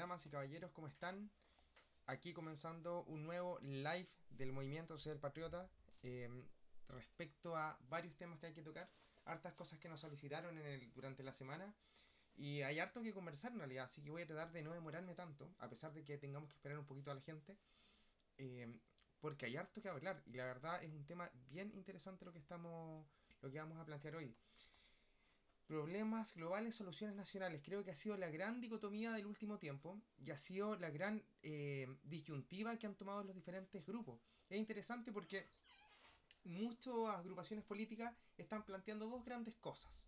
damas y caballeros, ¿cómo están? Aquí comenzando un nuevo live del movimiento ser Patriota em, respecto a varios temas que hay que tocar, hartas cosas que nos solicitaron en el, durante la semana y hay harto que conversar en realidad, así que voy a tratar de no demorarme tanto, a pesar de que tengamos que esperar un poquito a la gente, em, porque hay harto que hablar y la verdad es un tema bien interesante lo que, estamos, lo que vamos a plantear hoy. Problemas globales, soluciones nacionales. Creo que ha sido la gran dicotomía del último tiempo y ha sido la gran eh, disyuntiva que han tomado los diferentes grupos. Es interesante porque muchas agrupaciones políticas están planteando dos grandes cosas.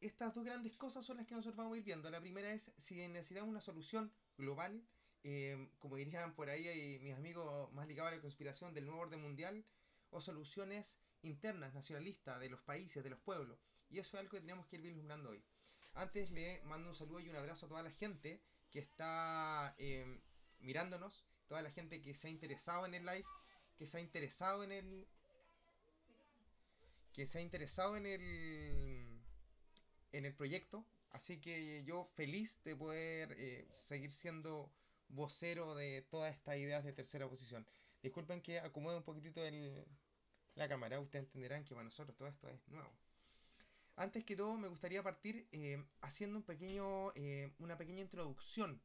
Estas dos grandes cosas son las que nosotros vamos a ir viendo. La primera es si necesitamos una solución global, eh, como dirían por ahí eh, mis amigos más ligados a la conspiración del nuevo orden mundial, o soluciones internas, nacionalistas, de los países, de los pueblos. Y eso es algo que tenemos que ir vislumbrando hoy. Antes le mando un saludo y un abrazo a toda la gente que está eh, mirándonos, toda la gente que se ha interesado en el live, que se ha interesado en el... que se ha interesado en el... en el proyecto. Así que yo feliz de poder eh, seguir siendo vocero de todas estas ideas de tercera posición. Disculpen que acomode un poquitito el, la cámara, ustedes entenderán que para nosotros todo esto es nuevo. Antes que todo, me gustaría partir eh, haciendo un pequeño, eh, una pequeña introducción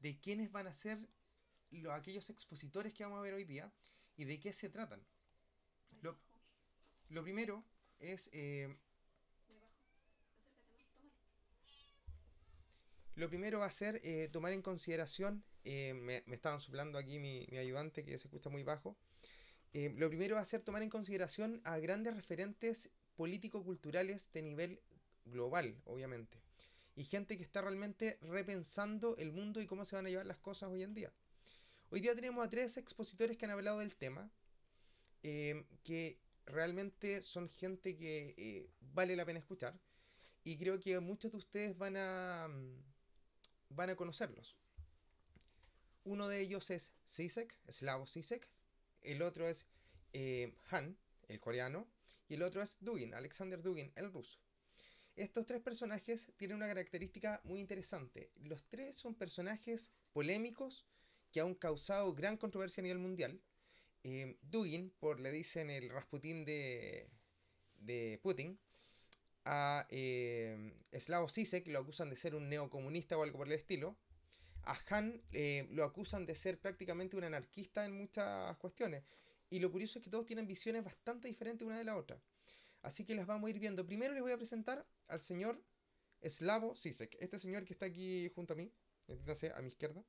de quiénes van a ser aquellos expositores que vamos a ver hoy día y de qué se tratan. Lo, primero es... Eh, lo primero va a ser tomar en consideración, me, estaban suplando aquí mi, mi, ayudante que se escucha muy bajo, lo primero va a ser tomar en consideración a grandes referentes político-culturales de nivel global, obviamente. Y gente que está realmente repensando el mundo y cómo se van a llevar las cosas hoy en día. Hoy día tenemos a tres expositores que han hablado del tema, eh, que realmente son gente que eh, vale la pena escuchar. Y creo que muchos de ustedes van a, mm, van a conocerlos. Uno de ellos es Sisek, Slavo Sisek. El otro es eh, Han, el coreano y el otro es Dugin, Alexander Dugin, el ruso. Estos tres personajes tienen una característica muy interesante. Los tres son personajes polémicos que han causado gran controversia a nivel mundial. Em, Dugin, por le dicen el Rasputín de, Putin, a eh, em, Sisek lo acusan de ser un neocomunista o algo por el estilo. A Han eh, lo acusan de ser prácticamente un anarquista en muchas cuestiones. Y lo curioso es que todos tienen visiones bastante diferentes una de la otra. Así que las vamos a ir viendo. Primero les voy a presentar al señor Slavo Sisek. Este señor que está aquí junto a mí, a mi izquierda.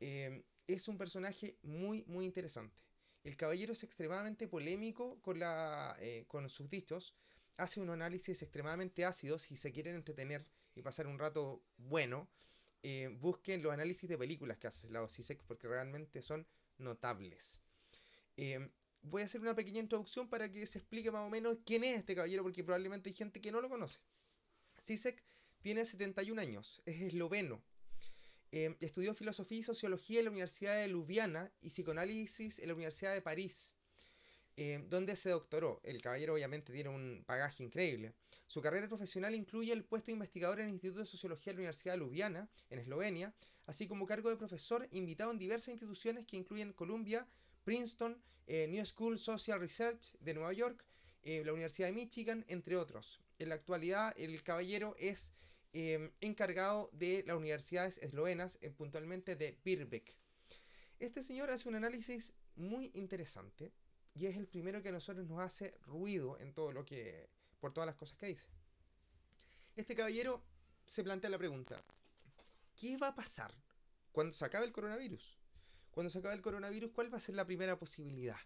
Eh, es un personaje muy, muy interesante. El caballero es extremadamente polémico con, la, eh, con sus dichos. Hace un análisis extremadamente ácido si se quieren entretener y pasar un rato bueno. Eh, busquen los análisis de películas que hace Slavo Sisek porque realmente son notables. Em, voy a hacer una pequeña introducción para que se explique más o menos quién es este caballero, porque probablemente hay gente que no lo conoce. Sisek tiene 71 años, es esloveno. Em, estudió filosofía y sociología en la Universidad de Ljubljana y psicoanálisis en la Universidad de París, em, donde se doctoró. El caballero obviamente tiene un bagaje increíble. Su carrera profesional incluye el puesto de investigador en el Instituto de Sociología de la Universidad de Ljubljana, en Eslovenia, así como cargo de profesor invitado en diversas instituciones que incluyen Colombia, Princeton, eh, New School Social Research de Nueva York, eh, la Universidad de Michigan, entre otros. En la actualidad, el caballero es em, encargado de las universidades eslovenas, eh, puntualmente de Birbeck. Este señor hace un análisis muy interesante y es el primero que a nosotros nos hace ruido en todo lo que, por todas las cosas que dice. Este caballero se plantea la pregunta, ¿qué va a pasar cuando se acabe el coronavirus? cuando se acabe el coronavirus, ¿cuál va a ser la primera posibilidad?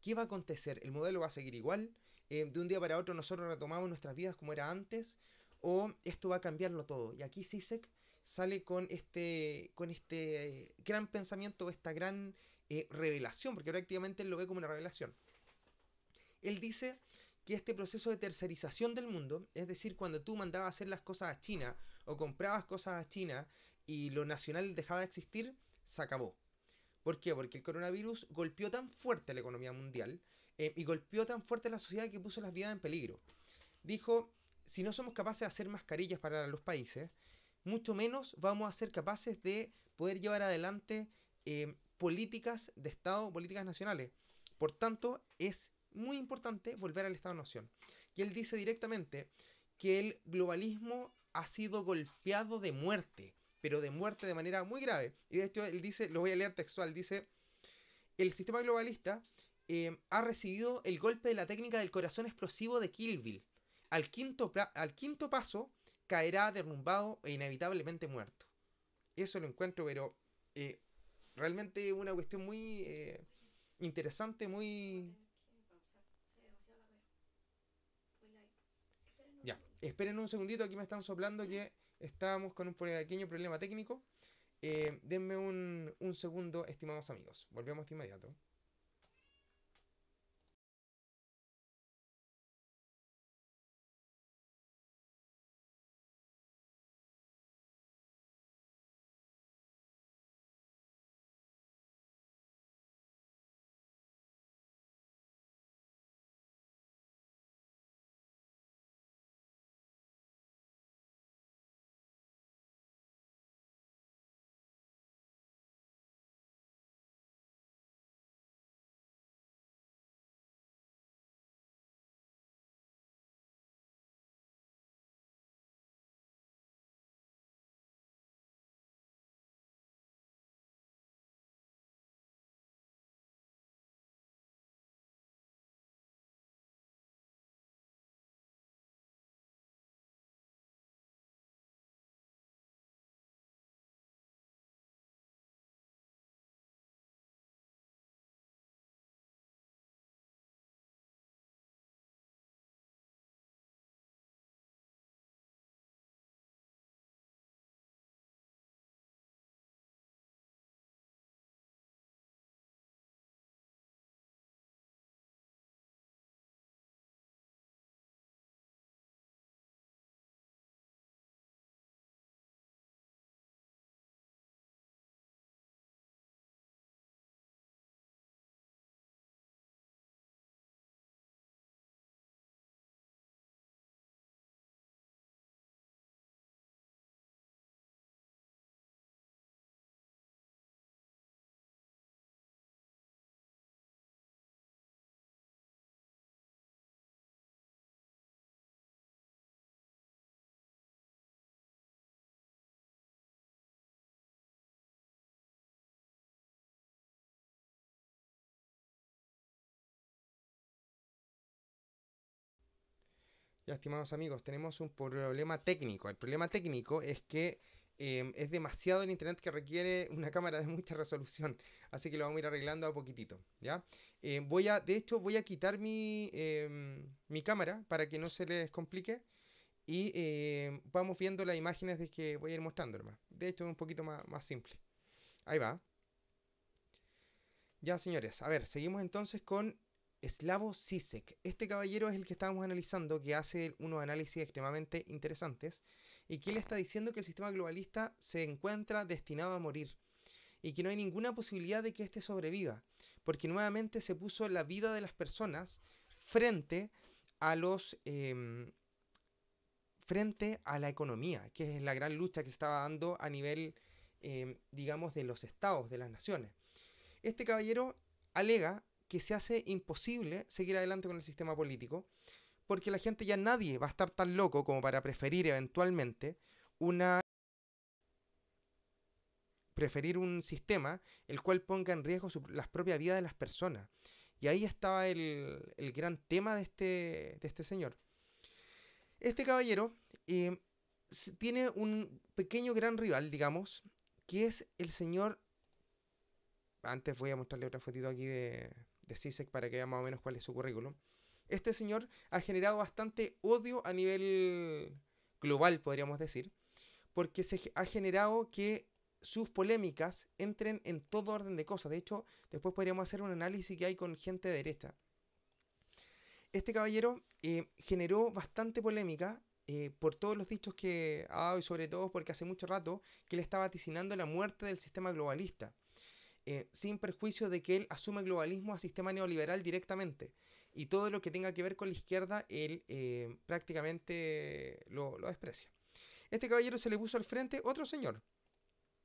¿Qué va a acontecer? ¿El modelo va a seguir igual? Eh, ¿De un día para otro nosotros retomamos nuestras vidas como era antes? ¿O esto va a cambiarlo todo? Y aquí Sisek sale con este, con este eh, gran pensamiento, esta gran eh, revelación, porque prácticamente él lo ve como una revelación. Él dice que este proceso de tercerización del mundo, es decir, cuando tú mandabas hacer las cosas a China o comprabas cosas a China y lo nacional dejaba de existir, se acabó. ¿Por qué? Porque el coronavirus golpeó tan fuerte la economía mundial eh, y golpeó tan fuerte la sociedad que puso las vidas en peligro. Dijo, si no somos capaces de hacer mascarillas para los países, mucho menos vamos a ser capaces de poder llevar adelante eh, políticas de Estado, políticas nacionales. Por tanto, es muy importante volver al Estado-Nación. Y él dice directamente que el globalismo ha sido golpeado de muerte pero de muerte de manera muy grave. Y de hecho, él dice, lo voy a leer textual, dice, el sistema globalista em, ha recibido el golpe de la técnica del corazón explosivo de Killville. Al quinto, al quinto paso caerá derrumbado e inevitablemente muerto. Eso lo encuentro, pero eh, realmente una cuestión muy eh, interesante, muy... Ya, esperen un segundito, aquí me están soplando que Estábamos con un pequeño problema técnico. Eh, denme un, un segundo, estimados amigos. Volvemos de inmediato. estimados amigos, tenemos un problema técnico. El problema técnico es que em, es demasiado el internet que requiere una cámara de mucha resolución. Así que lo vamos a ir arreglando a poquitito, ¿ya? Em, voy a, de hecho, voy a quitar em, mi, cámara para que no se les complique. Y vamos viendo las imágenes de que voy a ir mostrando De hecho, es un poquito más, más simple. Ahí va. Ya, señores. A ver, seguimos entonces con Slavo Sisek. Este caballero es el que estábamos analizando, que hace unos análisis extremadamente interesantes, y que le está diciendo que el sistema globalista se encuentra destinado a morir, y que no hay ninguna posibilidad de que éste sobreviva, porque nuevamente se puso la vida de las personas frente a los... Em, frente a la economía, que es la gran lucha que se estaba dando a nivel, em, digamos, de los estados, de las naciones. Este caballero alega que se hace imposible seguir adelante con el sistema político, porque la gente ya nadie va a estar tan loco como para preferir eventualmente una preferir un sistema el cual ponga en riesgo las propias vidas de las personas. Y ahí estaba el, el gran tema de este, de este señor. Este caballero eh, tiene un pequeño gran rival, digamos, que es el señor... Antes voy a mostrarle otra fotito aquí de, de e para que vea más o menos cuál es su currículum, este señor ha generado bastante odio a nivel global, podríamos decir, porque se ha generado que sus polémicas entren en todo orden de cosas. De hecho, después podríamos hacer un análisis que hay con gente de derecha. Este caballero eh, generó bastante polémica eh, por todos los dichos que ha dado y sobre todo porque hace mucho rato que le estaba vaticinando la muerte del sistema globalista. Eh, sin perjuicio de que él asume globalismo a sistema neoliberal directamente. Y todo lo que tenga que ver con la izquierda, él eh, prácticamente lo, lo desprecia. Este caballero se le puso al frente otro señor.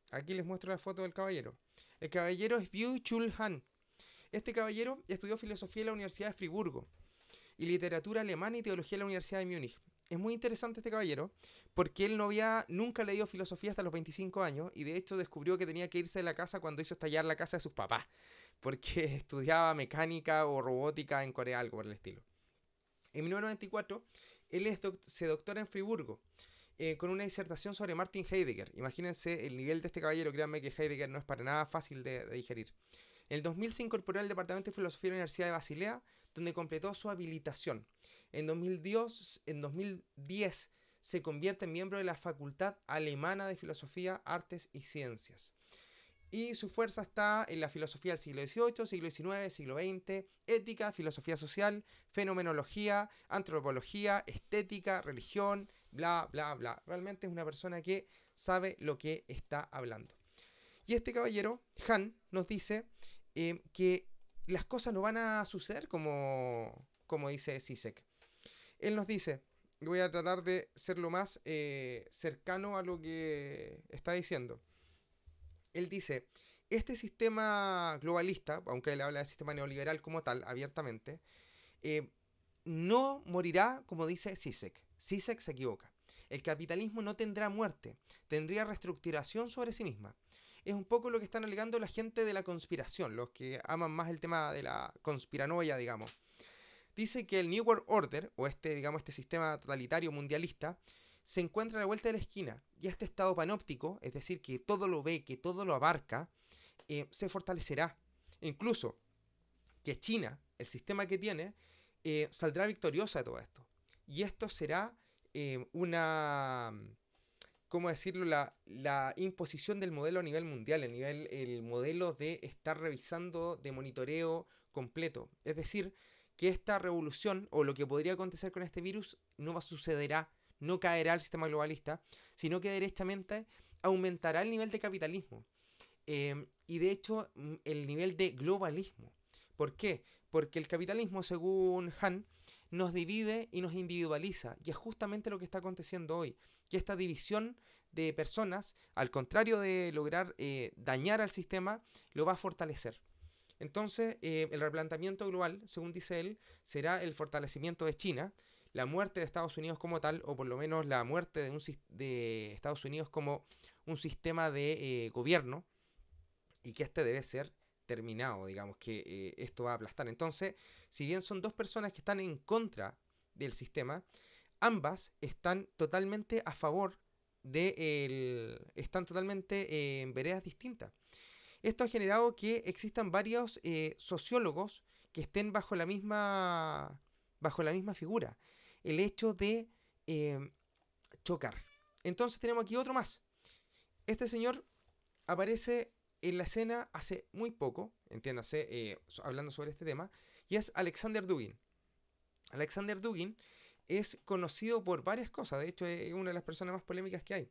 Aquí les muestro la foto del caballero. El caballero es Biu Chul Han. Este caballero estudió filosofía en la Universidad de Friburgo y literatura alemana y teología en la Universidad de Múnich es muy interesante este caballero, porque él no había nunca leído filosofía hasta los 25 años y de hecho descubrió que tenía que irse de la casa cuando hizo estallar la casa de sus papás, porque estudiaba mecánica o robótica en Corea, algo por el estilo. En 1994, él se doctora en Friburgo. Eh, con una disertación sobre Martin Heidegger. Imagínense el nivel de este caballero, créanme que Heidegger no es para nada fácil de, de digerir. En el 2000 se incorporó al Departamento de Filosofía de la Universidad de Basilea, donde completó su habilitación. En 2010, se convierte en miembro de la Facultad Alemana de Filosofía, Artes y Ciencias. Y su fuerza está en la filosofía del siglo XVIII, siglo XIX, siglo XX, ética, filosofía social, fenomenología, antropología, estética, religión, bla, bla, bla. Realmente es una persona que sabe lo que está hablando. Y este caballero, Han, nos dice eh, que las cosas no van a suceder como, como dice Sisek. Él nos dice, voy a tratar de ser lo más eh, cercano a lo que está diciendo. Él dice, este sistema globalista, aunque él habla de sistema neoliberal como tal, abiertamente, eh, no morirá como dice Sisek. Sisek se equivoca. El capitalismo no tendrá muerte, tendría reestructuración sobre sí misma. Es un poco lo que están alegando la gente de la conspiración, los que aman más el tema de la conspiranoia, digamos dice que el New World Order, o este, digamos, este sistema totalitario mundialista, se encuentra a la vuelta de la esquina. Y este estado panóptico, es decir, que todo lo ve, que todo lo abarca, eh, se fortalecerá. incluso que China, el sistema que tiene, eh, saldrá victoriosa de todo esto. Y esto será eh, una, ¿cómo decirlo? La, la, imposición del modelo a nivel mundial, nivel, el modelo de estar revisando de monitoreo completo. Es decir, que esta revolución o lo que podría acontecer con este virus no sucederá, no caerá al sistema globalista, sino que derechamente aumentará el nivel de capitalismo em, y de hecho mm, el nivel de globalismo. ¿Por qué? Porque el capitalismo, según Han, nos divide y nos individualiza. Y es justamente lo que está aconteciendo hoy, que esta división de personas, al contrario de lograr eh, dañar al sistema, lo va a fortalecer. Entonces, eh, el replanteamiento global, según dice él, será el fortalecimiento de China, la muerte de Estados Unidos como tal, o por lo menos la muerte de, Estados Unidos como un sistema de eh, gobierno, y que este debe ser terminado, digamos, que eh, esto va a aplastar. Entonces, si bien son dos personas que están en contra del sistema, ambas están totalmente a favor de él, están totalmente en veredas distintas. Esto ha generado que existan varios eh, sociólogos que estén bajo la misma, bajo la misma figura, el hecho de eh, chocar. Entonces tenemos aquí otro más. Este señor aparece en la escena hace muy poco, entiéndase, eh, hablando sobre este tema, y es Alexander Dugin. Alexander Dugin es conocido por varias cosas, de hecho es una de las personas más polémicas que hay.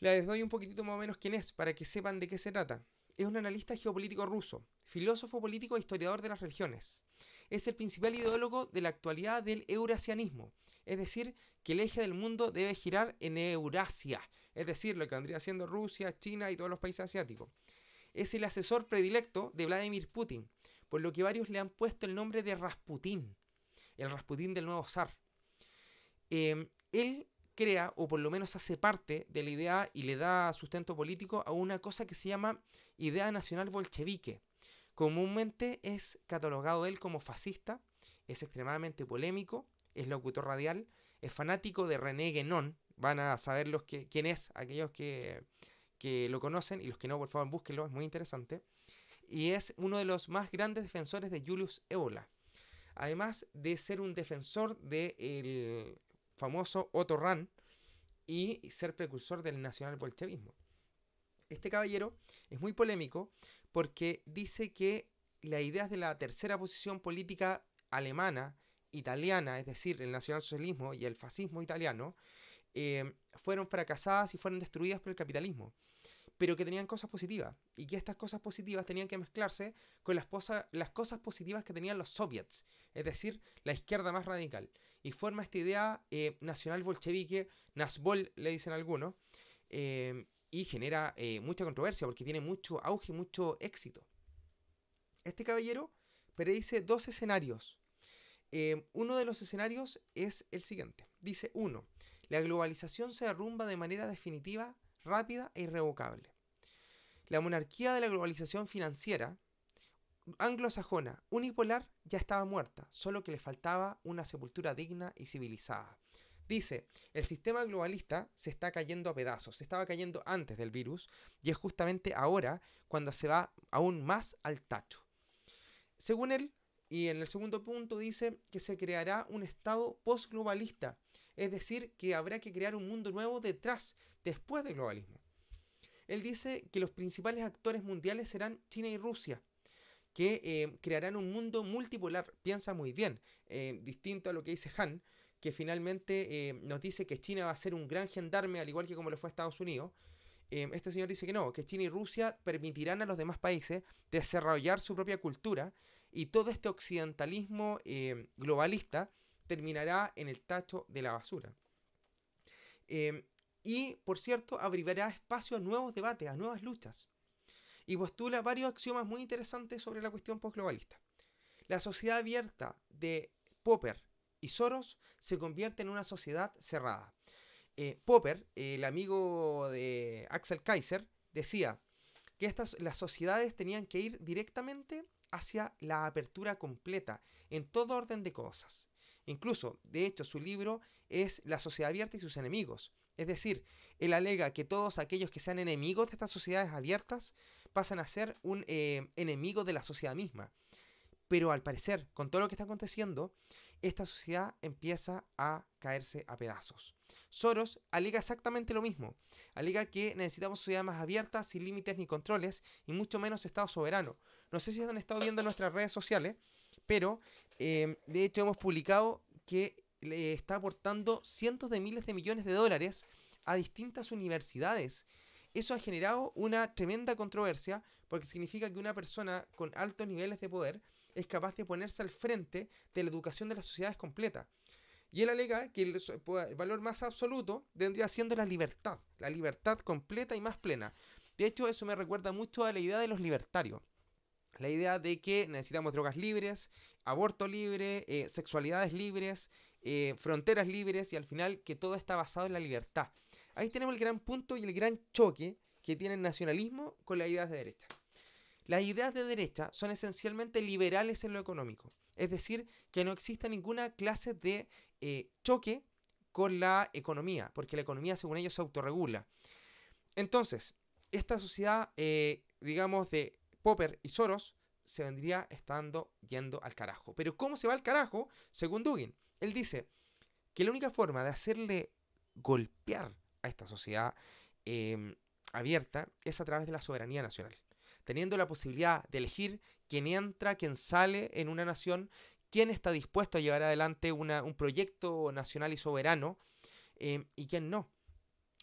Les doy un poquitito más o menos quién es, para que sepan de qué se trata es un analista geopolítico ruso, filósofo político e historiador de las regiones. Es el principal ideólogo de la actualidad del eurasianismo, es decir, que el eje del mundo debe girar en Eurasia, es decir, lo que vendría siendo Rusia, China y todos los países asiáticos. Es el asesor predilecto de Vladimir Putin, por lo que varios le han puesto el nombre de Rasputín, el Rasputín del nuevo zar. Em, él crea o por lo menos hace parte de la idea y le da sustento político a una cosa que se llama idea nacional bolchevique. Comúnmente es catalogado él como fascista, es extremadamente polémico, es locutor radial, es fanático de René Guénon, van a saber los que, quién es, aquellos que, lo conocen y los que no, por favor, búsquenlo, es muy interesante. Y es uno de los más grandes defensores de Julius Evola. Además de ser un defensor del famoso Otto Rahn y ser precursor del nacional bolchevismo. Este caballero es muy polémico porque dice que las ideas de la tercera posición política alemana, italiana, es decir, el nacionalsocialismo y el fascismo italiano, eh, fueron fracasadas y fueron destruidas por el capitalismo, pero que tenían cosas positivas y que estas cosas positivas tenían que mezclarse con las cosas positivas que tenían los soviets, es decir, la izquierda más radical y forma esta idea eh, nacional bolchevique, Nazbol le dicen algunos, eh, y genera eh, mucha controversia porque tiene mucho auge y mucho éxito. Este caballero predice dos escenarios. uno de los escenarios es el siguiente. Dice uno, la globalización se derrumba de manera definitiva, rápida e irrevocable. La monarquía de la globalización financiera, anglosajona unipolar ya estaba muerta, solo que le faltaba una sepultura digna y civilizada. Dice, el sistema globalista se está cayendo a pedazos, se estaba cayendo antes del virus y es justamente ahora cuando se va aún más al tacho. Según él, y en el segundo punto dice que se creará un estado post-globalista, es decir, que habrá que crear un mundo nuevo detrás, después del globalismo. Él dice que los principales actores mundiales serán China y Rusia, que eh, crearán un mundo multipolar, piensa muy bien, eh, distinto a lo que dice Han, que finalmente eh, nos dice que China va a ser un gran gendarme, al igual que como lo fue Estados Unidos. este señor dice que no, que China y Rusia permitirán a los demás países desarrollar su propia cultura y todo este occidentalismo globalista terminará en el tacho de la basura. y, por cierto, abrirá espacio a nuevos debates, a nuevas luchas y postula varios axiomas muy interesantes sobre la cuestión postglobalista. La sociedad abierta de Popper y Soros se convierte en una sociedad cerrada. Eh, Popper, el amigo de Axel Kaiser, decía que estas, las sociedades tenían que ir directamente hacia la apertura completa en todo orden de cosas. Incluso, de hecho, su libro es La sociedad abierta y sus enemigos. Es decir, él alega que todos aquellos que sean enemigos de estas sociedades abiertas pasan a ser un eh, enemigo de la sociedad misma. Pero al parecer, con todo lo que está aconteciendo, esta sociedad empieza a caerse a pedazos. Soros alega exactamente lo mismo. Alega que necesitamos sociedad más abierta, sin límites ni controles, y mucho menos Estado soberano. No sé si han estado viendo nuestras redes sociales, pero em, de hecho hemos publicado que le está aportando cientos de miles de millones de dólares a distintas universidades eso ha generado una tremenda controversia porque significa que una persona con altos niveles de poder es capaz de ponerse al frente de la educación de las sociedades completas. Y él alega que el, valor más absoluto vendría siendo la libertad, la libertad completa y más plena. De hecho, eso me recuerda mucho a la idea de los libertarios. La idea de que necesitamos drogas libres, aborto libre, eh, sexualidades libres, eh, fronteras libres y al final que todo está basado en la libertad. Ahí tenemos el gran punto y el gran choque que tiene el nacionalismo con las ideas de derecha. Las ideas de derecha son esencialmente liberales en lo económico, es decir, que no exista ninguna clase de eh, choque con la economía, porque la economía, según ellos, se autorregula. Entonces, esta sociedad, eh, digamos, de Popper y Soros, se vendría estando yendo al carajo. Pero ¿cómo se va al carajo? Según Dugin, él dice que la única forma de hacerle golpear a esta sociedad em, abierta es a través de la soberanía nacional, teniendo la posibilidad de elegir quién entra, quién sale en una nación, quién está dispuesto a llevar adelante un proyecto nacional y soberano em, y quién no.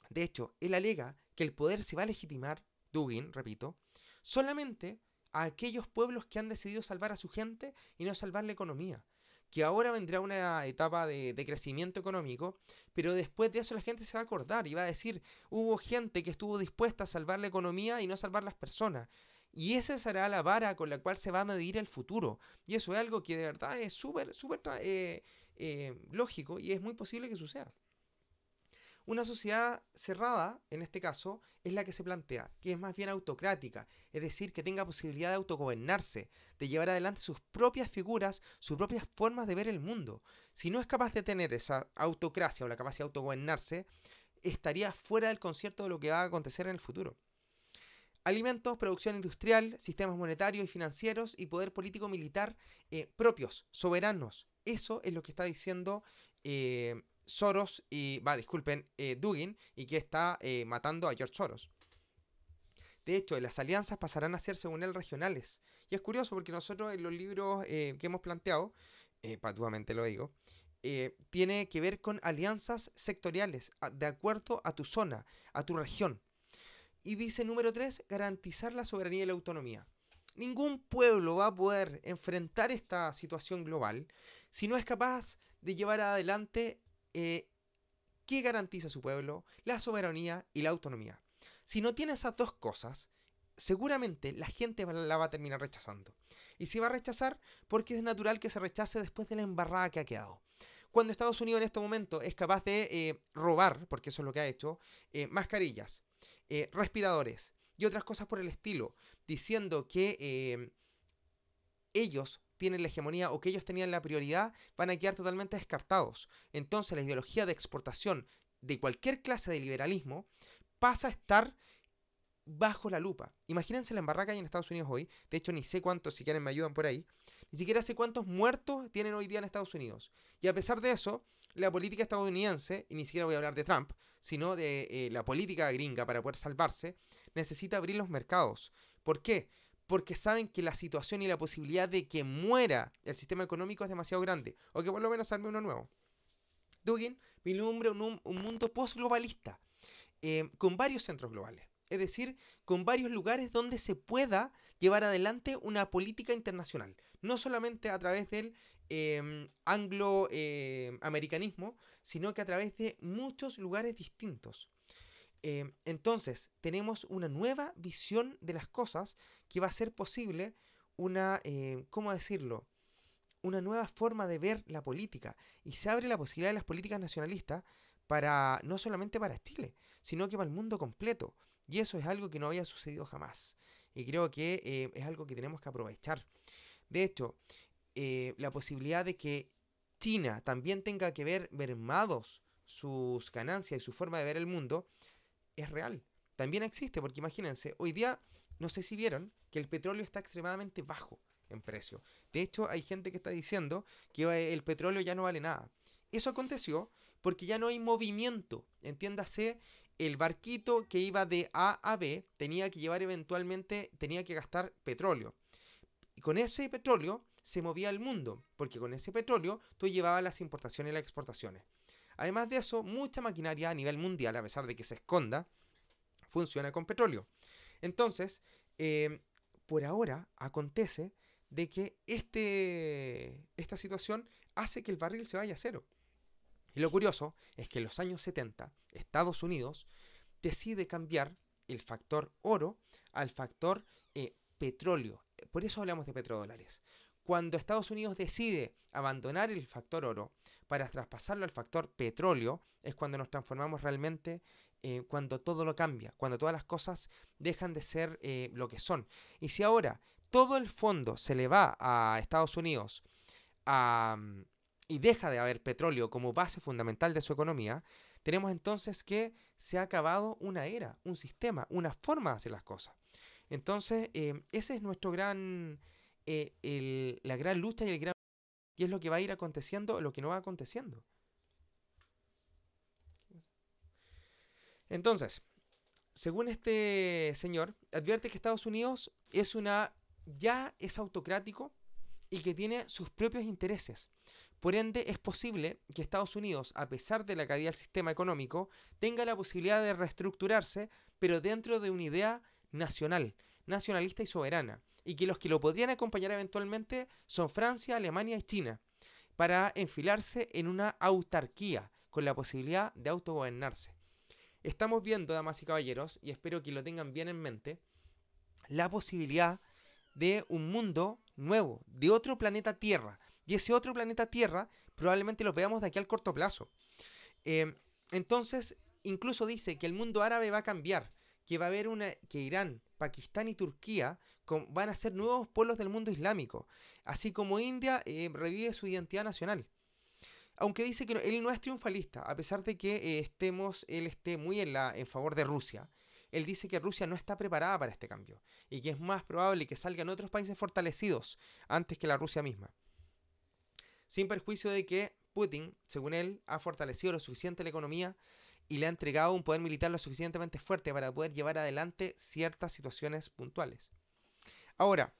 De hecho, él alega que el poder se va a legitimar, Dugin, repito, solamente a aquellos pueblos que han decidido salvar a su gente y no salvar la economía que ahora vendrá una etapa de, crecimiento económico, pero después de eso la gente se va a acordar y va a decir, hubo gente que estuvo dispuesta a salvar la economía y no salvar las personas. Y esa será la vara con la cual se va a medir el futuro. Y eso es algo que de verdad es súper, súper eh, eh, lógico y es muy posible que suceda. Una sociedad cerrada, en este caso, es la que se plantea, que es más bien autocrática, es decir, que tenga posibilidad de autogobernarse, de llevar adelante sus propias figuras, sus propias formas de ver el mundo. Si no es capaz de tener esa autocracia o la capacidad de autogobernarse, estaría fuera del concierto de lo que va a acontecer en el futuro. Alimentos, producción industrial, sistemas monetarios y financieros y poder político militar eh, propios, soberanos. Eso es lo que está diciendo eh, Soros y, va, disculpen, eh, Dugin y que está eh, matando a George Soros. De hecho, las alianzas pasarán a ser según él regionales. Y es curioso porque nosotros en los libros eh, que hemos planteado, patuamente lo digo, tiene que ver con alianzas sectoriales, de acuerdo a tu zona, a tu región. Y dice número tres, garantizar la soberanía y la autonomía. Ningún pueblo va a poder enfrentar esta situación global si no es capaz de llevar adelante eh, que garantiza su pueblo la soberanía y la autonomía. Si no tiene esas dos cosas, seguramente la gente la va a terminar rechazando. Y si va a rechazar porque es natural que se rechace después de la embarrada que ha quedado. Cuando Estados Unidos en este momento es capaz de eh, robar, porque eso es lo que ha hecho, eh, mascarillas, eh, respiradores y otras cosas por el estilo, diciendo que ellos tienen la hegemonía o que ellos tenían la prioridad, van a quedar totalmente descartados. Entonces la ideología de exportación de cualquier clase de liberalismo pasa a estar bajo la lupa. Imagínense la embarraca hay en Estados Unidos hoy. De hecho, ni sé cuántos, si quieren me ayudan por ahí. Ni siquiera sé cuántos muertos tienen hoy día en Estados Unidos. Y a pesar de eso, la política estadounidense, y ni siquiera voy a hablar de Trump, sino de eh, la política gringa para poder salvarse, necesita abrir los mercados. ¿Por qué? porque saben que la situación y la posibilidad de que muera el sistema económico es demasiado grande, o que por lo menos arme uno nuevo. Dugin vislumbra un, mundo post eh, con varios centros globales, es decir, con varios lugares donde se pueda llevar adelante una política internacional, no solamente a través del em, anglo-americanismo, em, sino que a través de muchos lugares distintos. Em, entonces, tenemos una nueva visión de las cosas que va a ser posible una, eh, ¿cómo decirlo? Una nueva forma de ver la política. Y se abre la posibilidad de las políticas nacionalistas para, no solamente para Chile, sino que para el mundo completo. Y eso es algo que no había sucedido jamás. Y creo que eh, es algo que tenemos que aprovechar. De hecho, eh, la posibilidad de que China también tenga que ver mermados sus ganancias y su forma de ver el mundo es real. También existe, porque imagínense, hoy día no sé si vieron que el petróleo está extremadamente bajo en precio. De hecho, hay gente que está diciendo que el petróleo ya no vale nada. Eso aconteció porque ya no hay movimiento. Entiéndase, el barquito que iba de A a B tenía que llevar eventualmente, tenía que gastar petróleo. Y con ese petróleo se movía el mundo, porque con ese petróleo tú llevabas las importaciones y las exportaciones. Además de eso, mucha maquinaria a nivel mundial, a pesar de que se esconda, funciona con petróleo. Entonces, eh, por ahora acontece de que este, esta situación hace que el barril se vaya a cero. Y lo curioso es que en los años 70, Estados Unidos decide cambiar el factor oro al factor eh, petróleo. Por eso hablamos de petrodólares. Cuando Estados Unidos decide abandonar el factor oro para traspasarlo al factor petróleo, es cuando nos transformamos realmente eh, cuando todo lo cambia, cuando todas las cosas dejan de ser eh, lo que son. Y si ahora todo el fondo se le va a Estados Unidos y deja de haber petróleo como base fundamental de su economía, tenemos entonces que se ha acabado una era, un sistema, una forma de hacer las cosas. Entonces, esa em, ese es nuestro gran, eh, la gran lucha y el gran... Y es lo que va a ir aconteciendo, lo que no va aconteciendo. Entonces, según este señor, advierte que Estados Unidos es una ya es autocrático y que tiene sus propios intereses. Por ende, es posible que Estados Unidos, a pesar de la caída del sistema económico, tenga la posibilidad de reestructurarse, pero dentro de una idea nacional, nacionalista y soberana, y que los que lo podrían acompañar eventualmente son Francia, Alemania y China, para enfilarse en una autarquía, con la posibilidad de autogobernarse estamos viendo, damas y caballeros, y espero que lo tengan bien en mente, la posibilidad de un mundo nuevo, de otro planeta Tierra. Y ese otro planeta Tierra probablemente lo veamos de aquí al corto plazo. Em, entonces, incluso dice que el mundo árabe va a cambiar, que va a haber una, que Irán, Pakistán y Turquía van a ser nuevos pueblos del mundo islámico, así como India eh, revive su identidad nacional aunque dice que él no es triunfalista, a pesar de que eh, estemos, él esté muy en, la, en favor de Rusia, él dice que Rusia no está preparada para este cambio y que es más probable que salgan otros países fortalecidos antes que la Rusia misma. Sin perjuicio de que Putin, según él, ha fortalecido lo suficiente la economía y le ha entregado un poder militar lo suficientemente fuerte para poder llevar adelante ciertas situaciones puntuales. Ahora,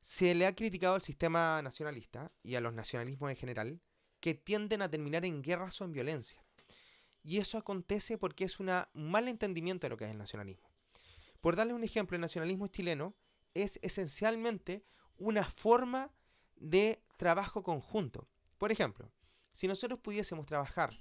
se le ha criticado al sistema nacionalista y a los nacionalismos en general que tienden a terminar en guerras o en violencia. Y eso acontece porque es un mal entendimiento de lo que es el nacionalismo. Por darle un ejemplo, el nacionalismo chileno es esencialmente una forma de trabajo conjunto. Por ejemplo, si nosotros pudiésemos trabajar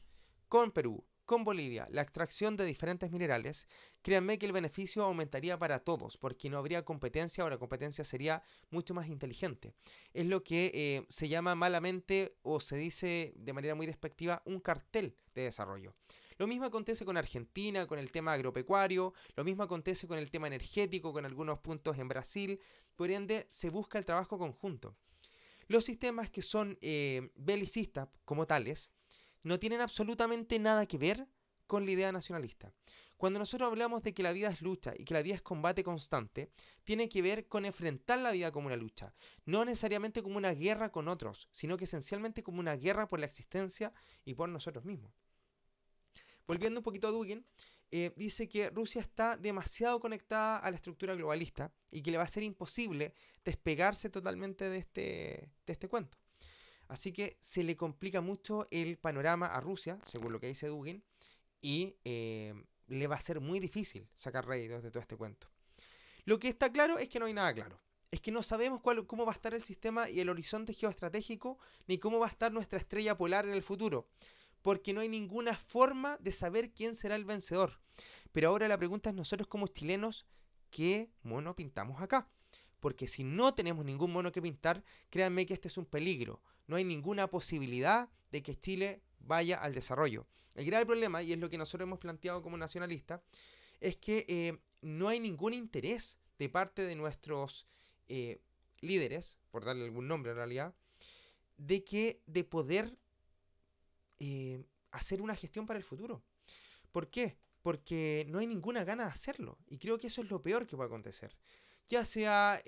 con Perú, con Bolivia la extracción de diferentes minerales, créanme que el beneficio aumentaría para todos, porque no habría competencia o la competencia sería mucho más inteligente. Es lo que eh, se llama malamente o se dice de manera muy despectiva un cartel de desarrollo. Lo mismo acontece con Argentina, con el tema agropecuario, lo mismo acontece con el tema energético, con algunos puntos en Brasil, por ende se busca el trabajo conjunto. Los sistemas que son eh, belicistas como tales, no tienen absolutamente nada que ver con la idea nacionalista. Cuando nosotros hablamos de que la vida es lucha y que la vida es combate constante, tiene que ver con enfrentar la vida como una lucha, no necesariamente como una guerra con otros, sino que esencialmente como una guerra por la existencia y por nosotros mismos. Volviendo un poquito a Dugin, eh, dice que Rusia está demasiado conectada a la estructura globalista y que le va a ser imposible despegarse totalmente de este, este cuento. Así que se le complica mucho el panorama a Rusia, según lo que dice Dugin, y eh, le va a ser muy difícil sacar rey de todo este cuento. Lo que está claro es que no hay nada claro. Es que no sabemos cuál, cómo va a estar el sistema y el horizonte geoestratégico, ni cómo va a estar nuestra estrella polar en el futuro, porque no hay ninguna forma de saber quién será el vencedor. Pero ahora la pregunta es nosotros como chilenos, ¿qué mono pintamos acá? Porque si no tenemos ningún mono que pintar, créanme que este es un peligro no hay ninguna posibilidad de que Chile vaya al desarrollo. El grave problema, y es lo que nosotros hemos planteado como nacionalistas, es que eh, no hay ningún interés de parte de nuestros eh, líderes, por darle algún nombre en realidad, de que de poder eh, hacer una gestión para el futuro. ¿Por qué? Porque no hay ninguna gana de hacerlo. Y creo que eso es lo peor que va a acontecer. Ya sea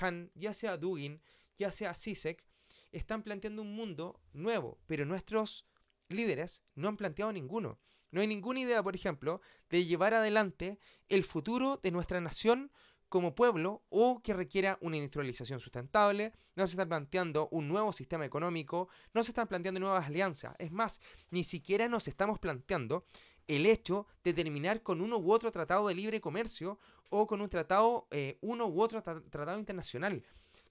Han, ya sea Dugin, ya sea Sisek, están planteando un mundo nuevo, pero nuestros líderes no han planteado ninguno. No hay ninguna idea, por ejemplo, de llevar adelante el futuro de nuestra nación como pueblo o que requiera una industrialización sustentable, no se están planteando un nuevo sistema económico, no se están planteando nuevas alianzas. Es más, ni siquiera nos estamos planteando el hecho de terminar con uno u otro tratado de libre comercio o con un tratado, eh, uno u otro tratado internacional.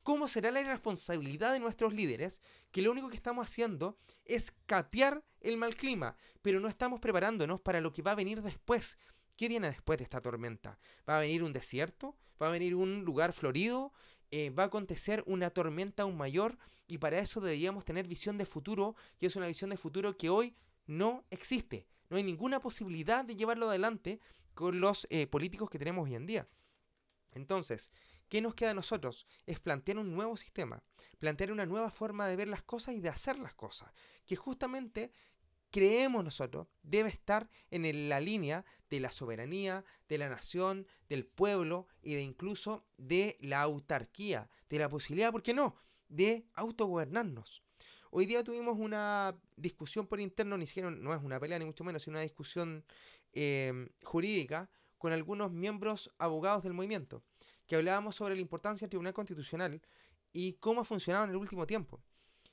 ¿Cómo será la irresponsabilidad de nuestros líderes que lo único que estamos haciendo es capear el mal clima, pero no estamos preparándonos para lo que va a venir después? ¿Qué viene después de esta tormenta? ¿Va a venir un desierto? ¿Va a venir un lugar florido? Eh, va a acontecer una tormenta aún mayor y para eso deberíamos tener visión de futuro que es una visión de futuro que hoy no existe. No hay ninguna posibilidad de llevarlo adelante con los eh, políticos que tenemos hoy en día. Entonces, ¿Qué nos queda a nosotros? Es plantear un nuevo sistema, plantear una nueva forma de ver las cosas y de hacer las cosas, que justamente creemos nosotros debe estar en la línea de la soberanía, de la nación, del pueblo y de incluso de la autarquía, de la posibilidad, ¿por qué no?, de autogobernarnos. Hoy día tuvimos una discusión por interno, ni siquiera no es una pelea ni mucho menos, sino una discusión eh, jurídica con algunos miembros abogados del movimiento, que hablábamos sobre la importancia del Tribunal Constitucional y cómo ha funcionado en el último tiempo.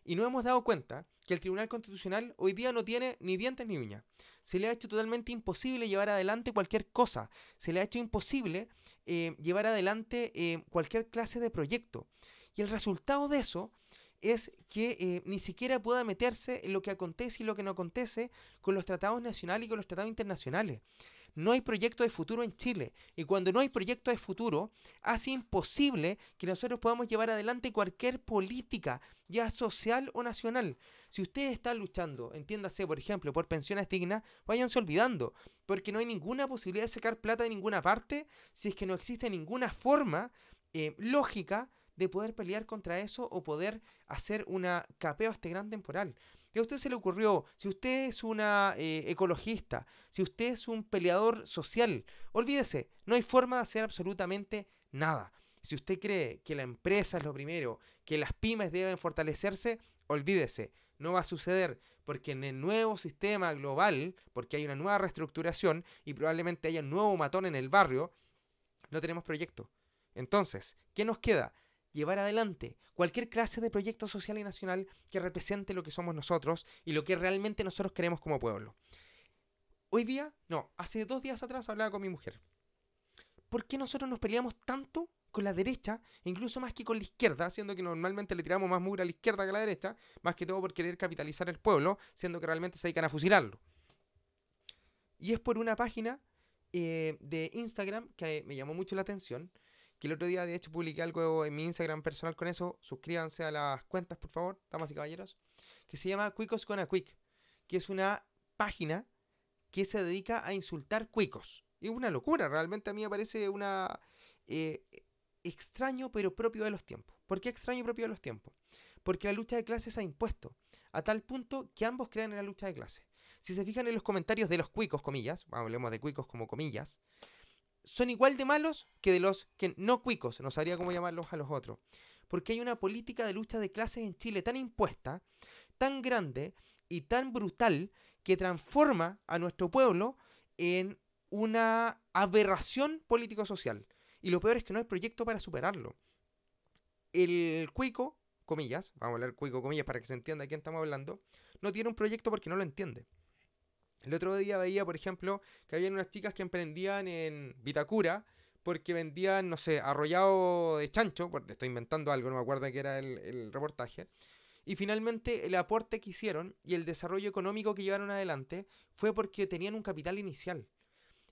Y no hemos dado cuenta que el Tribunal Constitucional hoy día no tiene ni dientes ni uñas. Se le ha hecho totalmente imposible llevar adelante cualquier cosa. Se le ha hecho imposible eh, llevar adelante eh, cualquier clase de proyecto. Y el resultado de eso es que eh, ni siquiera pueda meterse en lo que acontece y lo que no acontece con los tratados nacionales y con los tratados internacionales. No hay proyecto de futuro en Chile. Y cuando no hay proyecto de futuro, hace imposible que nosotros podamos llevar adelante cualquier política, ya social o nacional. Si ustedes están luchando, entiéndase, por ejemplo, por pensiones dignas, váyanse olvidando, porque no hay ninguna posibilidad de sacar plata de ninguna parte si es que no existe ninguna forma eh, lógica de poder pelear contra eso o poder hacer una capeo a este gran temporal a usted se le ocurrió, si usted es una eh, ecologista, si usted es un peleador social, olvídese, no hay forma de hacer absolutamente nada. Si usted cree que la empresa es lo primero, que las pymes deben fortalecerse, olvídese, no va a suceder, porque en el nuevo sistema global, porque hay una nueva reestructuración y probablemente haya un nuevo matón en el barrio, no tenemos proyecto. Entonces, ¿qué nos queda? llevar adelante cualquier clase de proyecto social y nacional que represente lo que somos nosotros y lo que realmente nosotros queremos como pueblo. Hoy día, no, hace dos días atrás hablaba con mi mujer. ¿Por qué nosotros nos peleamos tanto con la derecha, incluso más que con la izquierda, siendo que normalmente le tiramos más mugre a la izquierda que a la derecha, más que todo por querer capitalizar el pueblo, siendo que realmente se dedican a fusilarlo. Y es por una página eh, de Instagram que me llamó mucho la atención, que el otro día, de hecho, publiqué algo en mi Instagram personal con eso. Suscríbanse a las cuentas, por favor, damas y caballeros. Que se llama Cuicos con a Quick. Que es una página que se dedica a insultar cuicos. Es una locura, realmente a mí me parece una... Eh, extraño pero propio de los tiempos. ¿Por qué extraño y propio de los tiempos? Porque la lucha de clases ha impuesto, a tal punto que ambos crean en la lucha de clases. Si se fijan en los comentarios de los cuicos, comillas, hablemos de cuicos como comillas, son igual de malos que de los que no cuicos, no sabría cómo llamarlos a los otros. Porque hay una política de lucha de clases en Chile tan impuesta, tan grande y tan brutal que transforma a nuestro pueblo en una aberración político-social. Y lo peor es que no hay proyecto para superarlo. El cuico, comillas, vamos a hablar cuico, comillas, para que se entienda de quién estamos hablando, no tiene un proyecto porque no lo entiende. El otro día veía, por ejemplo, que habían unas chicas que emprendían en Vitacura porque vendían, no sé, arrollado de chancho, porque estoy inventando algo, no me acuerdo que era el, reportaje. Y finalmente el aporte que hicieron y el desarrollo económico que llevaron adelante fue porque tenían un capital inicial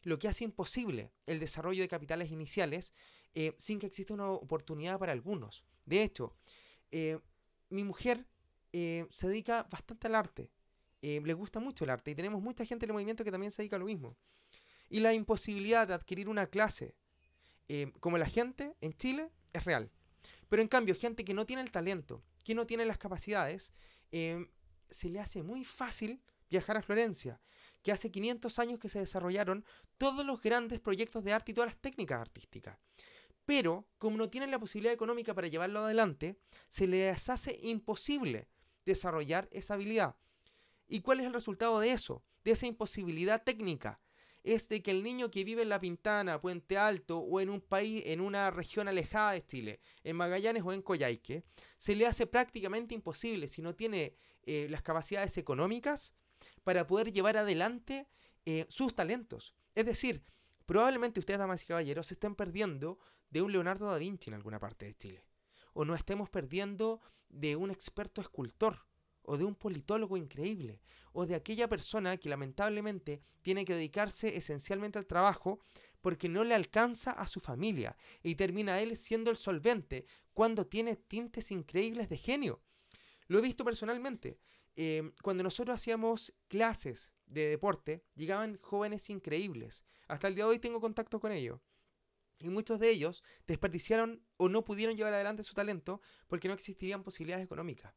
lo que hace imposible el desarrollo de capitales iniciales eh, sin que exista una oportunidad para algunos. De hecho, eh, mi mujer eh, se dedica bastante al arte eh, le gusta mucho el arte y tenemos mucha gente en el movimiento que también se dedica a lo mismo. Y la imposibilidad de adquirir una clase eh, como la gente en Chile es real. Pero en cambio, gente que no tiene el talento, que no tiene las capacidades, eh, se le hace muy fácil viajar a Florencia, que hace 500 años que se desarrollaron todos los grandes proyectos de arte y todas las técnicas artísticas. Pero, como no tienen la posibilidad económica para llevarlo adelante, se les hace imposible desarrollar esa habilidad. ¿Y cuál es el resultado de eso? De esa imposibilidad técnica. Es de que el niño que vive en La Pintana, Puente Alto o en un país, en una región alejada de Chile, en Magallanes o en Coyhaique, se le hace prácticamente imposible si no tiene eh, las capacidades económicas para poder llevar adelante eh, sus talentos. Es decir, probablemente ustedes, damas y caballeros, se estén perdiendo de un Leonardo da Vinci en alguna parte de Chile. O no estemos perdiendo de un experto escultor o de un politólogo increíble, o de aquella persona que lamentablemente tiene que dedicarse esencialmente al trabajo porque no le alcanza a su familia y termina él siendo el solvente cuando tiene tintes increíbles de genio. Lo he visto personalmente. Em, cuando nosotros hacíamos clases de deporte, llegaban jóvenes increíbles. Hasta el día de hoy tengo contacto con ellos. Y muchos de ellos desperdiciaron o no pudieron llevar adelante su talento porque no existirían posibilidades económicas.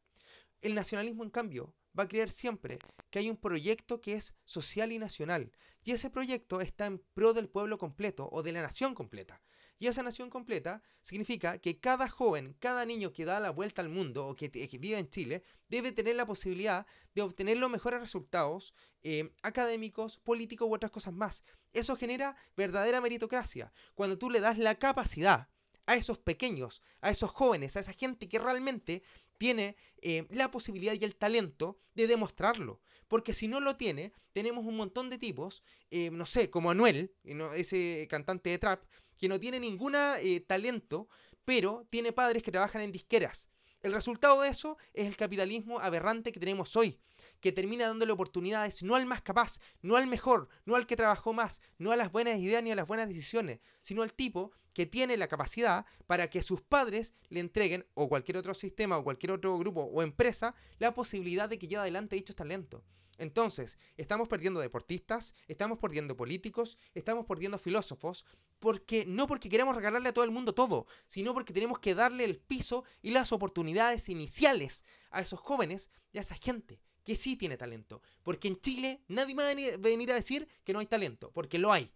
El nacionalismo, en cambio, va a creer siempre que hay un proyecto que es social y nacional, y ese proyecto está en pro del pueblo completo o de la nación completa. Y esa nación completa significa que cada joven, cada niño que da la vuelta al mundo o que, vive en Chile, debe tener la posibilidad de obtener los mejores resultados eh, académicos, políticos u otras cosas más. Eso genera verdadera meritocracia, cuando tú le das la capacidad a esos pequeños, a esos jóvenes, a esa gente que realmente tiene eh, la posibilidad y el talento de demostrarlo. Porque si no lo tiene, tenemos un montón de tipos, eh, no sé, como Anuel, ese cantante de trap, que no tiene ningún eh, talento, pero tiene padres que trabajan en disqueras. El resultado de eso es el capitalismo aberrante que tenemos hoy, que termina dándole oportunidades no al más capaz, no al mejor, no al que trabajó más, no a las buenas ideas ni a las buenas decisiones, sino al tipo que tiene la capacidad para que sus padres le entreguen, o cualquier otro sistema, o cualquier otro grupo o empresa, la posibilidad de que lleve adelante dicho talento. Entonces, estamos perdiendo deportistas, estamos perdiendo políticos, estamos perdiendo filósofos, porque no porque queremos regalarle a todo el mundo todo, sino porque tenemos que darle el piso y las oportunidades iniciales a esos jóvenes y a esa gente que sí tiene talento. Porque en Chile nadie va a venir a decir que no hay talento, porque lo hay.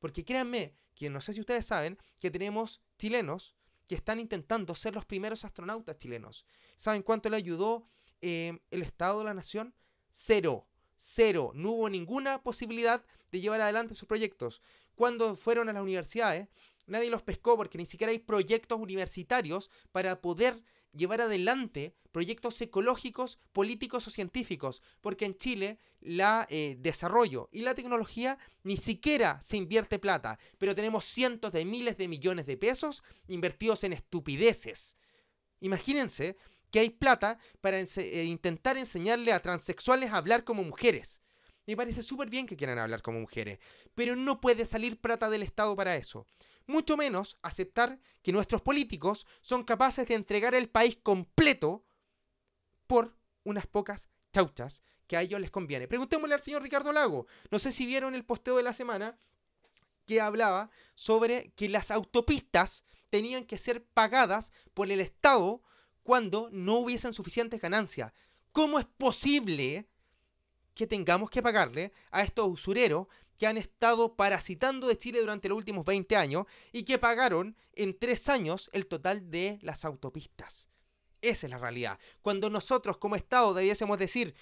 Porque créanme, que no sé si ustedes saben, que tenemos chilenos que están intentando ser los primeros astronautas chilenos. ¿Saben cuánto le ayudó em, el Estado de la Nación? Cero, cero. No hubo ninguna posibilidad de llevar adelante sus proyectos. Cuando fueron a las universidades, nadie los pescó porque ni siquiera hay proyectos universitarios para poder llevar adelante proyectos ecológicos, políticos o científicos, porque en Chile la eh, desarrollo y la tecnología ni siquiera se invierte plata, pero tenemos cientos de miles de millones de pesos invertidos en estupideces. Imagínense que hay plata para eh, intentar enseñarle a transexuales a hablar como mujeres. Me parece súper bien que quieran hablar como mujeres, pero no puede salir plata del Estado para eso mucho menos aceptar que nuestros políticos son capaces de entregar el país completo por unas pocas chauchas que a ellos les conviene. Preguntémosle al señor Ricardo Lago, no sé si vieron el posteo de la semana que hablaba sobre que las autopistas tenían que ser pagadas por el Estado cuando no hubiesen suficientes ganancias. ¿Cómo es posible que tengamos que pagarle a estos usureros que han estado parasitando de Chile durante los últimos 20 años y que pagaron en tres años el total de las autopistas. Esa es la realidad. Cuando nosotros como Estado debiésemos decir,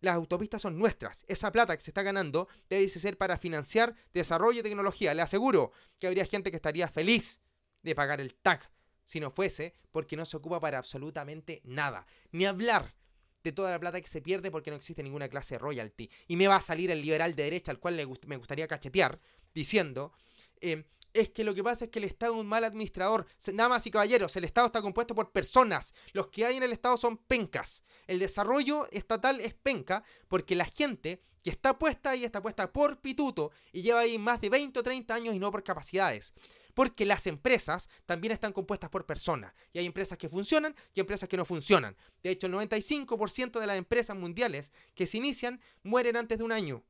las autopistas son nuestras, esa plata que se está ganando debe ser para financiar desarrollo y tecnología. Le aseguro que habría gente que estaría feliz de pagar el TAC si no fuese porque no se ocupa para absolutamente nada. Ni hablar de toda la plata que se pierde porque no existe ninguna clase de royalty. Y me va a salir el liberal de derecha, al cual le me gustaría cachetear, diciendo, eh, es que lo que pasa es que el Estado es un mal administrador. Nada más y caballeros, el Estado está compuesto por personas. Los que hay en el Estado son pencas. El desarrollo estatal es penca porque la gente que está puesta ahí está puesta por pituto y lleva ahí más de 20 o 30 años y no por capacidades porque las empresas también están compuestas por personas y hay empresas que funcionan y empresas que no funcionan. De hecho, el 95% de las empresas mundiales que se inician mueren antes de un año.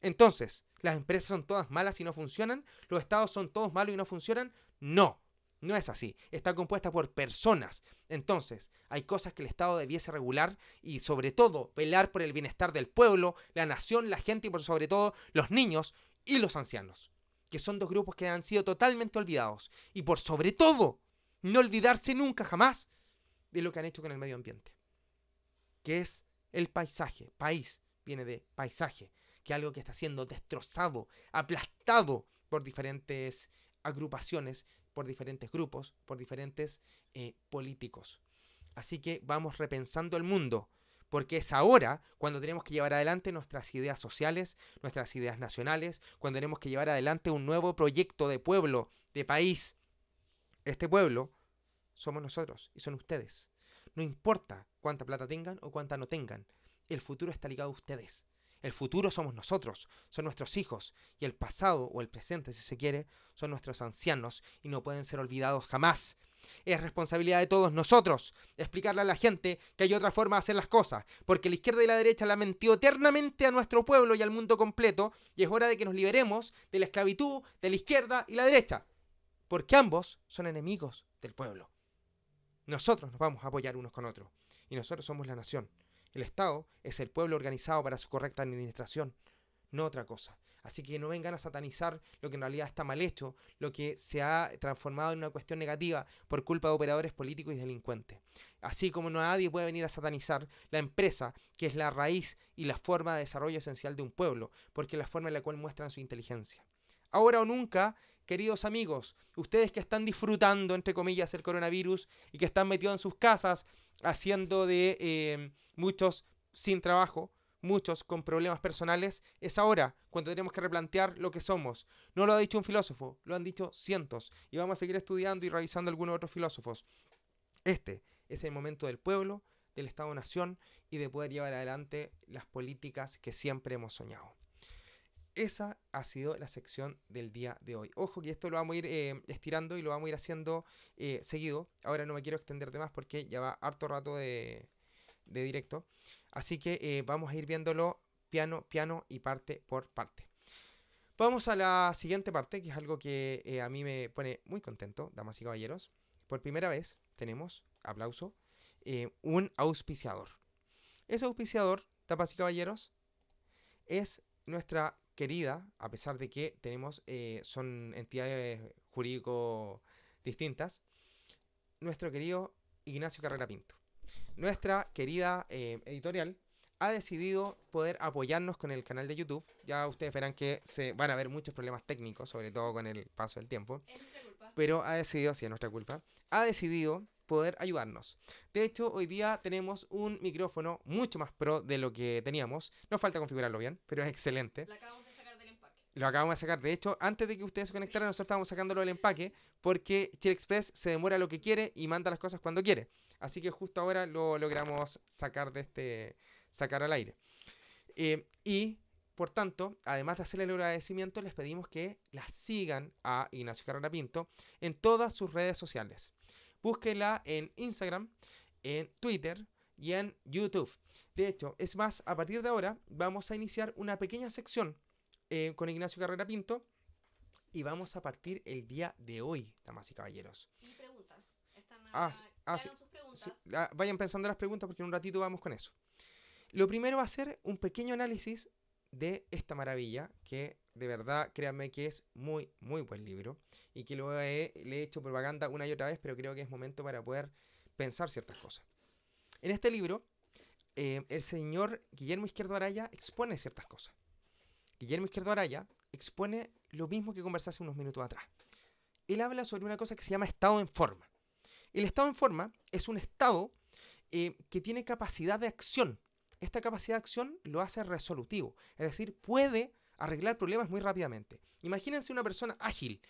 Entonces, ¿las empresas son todas malas y no funcionan? ¿Los estados son todos malos y no funcionan? No. No es así, está compuesta por personas. Entonces, hay cosas que el Estado debiese regular y sobre todo velar por el bienestar del pueblo, la nación, la gente y por sobre todo los niños y los ancianos que son dos grupos que han sido totalmente olvidados. Y por sobre todo, no olvidarse nunca, jamás, de lo que han hecho con el medio ambiente, que es el paisaje. País viene de paisaje, que es algo que está siendo destrozado, aplastado por diferentes agrupaciones, por diferentes grupos, por diferentes eh, políticos. Así que vamos repensando el mundo porque es ahora cuando tenemos que llevar adelante nuestras ideas sociales, nuestras ideas nacionales, cuando tenemos que llevar adelante un nuevo proyecto de pueblo, de país. Este pueblo somos nosotros y son ustedes. No importa cuánta plata tengan o cuánta no tengan, el futuro está ligado a ustedes. El futuro somos nosotros, son nuestros hijos, y el pasado o el presente, si se quiere, son nuestros ancianos y no pueden ser olvidados jamás. Es responsabilidad de todos nosotros explicarle a la gente que hay otra forma de hacer las cosas, porque la izquierda y la derecha la mentió eternamente a nuestro pueblo y al mundo completo, y es hora de que nos liberemos de la esclavitud de la izquierda y la derecha, porque ambos son enemigos del pueblo. Nosotros nos vamos a apoyar unos con otros, y nosotros somos la nación. El Estado es el pueblo organizado para su correcta administración, no otra cosa. Así que no vengan a satanizar lo que en realidad está mal hecho, lo que se ha transformado en una cuestión negativa por culpa de operadores políticos y delincuentes. Así como nadie puede venir a satanizar la empresa, que es la raíz y la forma de desarrollo esencial de un pueblo, porque es la forma en la cual muestran su inteligencia. Ahora o nunca, queridos amigos, ustedes que están disfrutando, entre comillas, el coronavirus y que están metidos en sus casas haciendo de eh, muchos sin trabajo, muchos con problemas personales, es ahora cuando tenemos que replantear lo que somos. No lo ha dicho un filósofo, lo han dicho cientos, y vamos a seguir estudiando y revisando algunos otros filósofos. Este es el momento del pueblo, del Estado-Nación y de poder llevar adelante las políticas que siempre hemos soñado. Esa ha sido la sección del día de hoy. Ojo que esto lo vamos a ir eh, estirando y lo vamos a ir haciendo eh, seguido. Ahora no me quiero extender más porque ya va harto rato de directo. Así que eh, vamos a ir viéndolo piano, piano y parte por parte. Vamos a la siguiente parte, que es algo que eh, a mí me pone muy contento, damas y caballeros. Por primera vez tenemos, aplauso, eh, un auspiciador. Ese auspiciador, damas y caballeros, es nuestra querida, a pesar de que tenemos, son entidades jurídico distintas, nuestro querido Ignacio Carrera Pinto nuestra querida eh, editorial ha decidido poder apoyarnos con el canal de YouTube. Ya ustedes verán que se van a haber muchos problemas técnicos, sobre todo con el paso del tiempo. Pero ha decidido, sí, es nuestra culpa, ha decidido poder ayudarnos. De hecho, hoy día tenemos un micrófono mucho más pro de lo que teníamos. No falta configurarlo bien, pero es excelente. Lo acabamos de sacar del empaque. Lo acabamos de sacar. De hecho, antes de que ustedes se conectaran, nosotros estábamos sacándolo del empaque porque Chile Express se demora lo que quiere y manda las cosas cuando quiere. Así que justo ahora lo logramos sacar de este. sacar al aire. Eh, y por tanto, además de hacerle el agradecimiento, les pedimos que la sigan a Ignacio Carrera Pinto en todas sus redes sociales. Búsquenla en Instagram, en Twitter y en YouTube. De hecho, es más, a partir de ahora vamos a iniciar una pequeña sección eh, con Ignacio Carrera Pinto y vamos a partir el día de hoy, damas y caballeros. ¿Y preguntas. Ah, Ah, vayan pensando las preguntas porque en un ratito vamos con eso. Lo primero va a ser un pequeño análisis de esta maravilla, que de verdad créanme que es muy, muy buen libro y que lo he, le he hecho propaganda una y otra vez, pero creo que es momento para poder pensar ciertas cosas. En este libro, eh, el señor Guillermo Izquierdo Araya expone ciertas cosas. Guillermo Izquierdo Araya expone lo mismo que conversé hace unos minutos atrás. Él habla sobre una cosa que se llama estado en forma. El estado en forma es un estado eh, que tiene capacidad de acción. Esta capacidad de acción lo hace resolutivo, es decir, puede arreglar problemas muy rápidamente. Imagínense una persona ágil,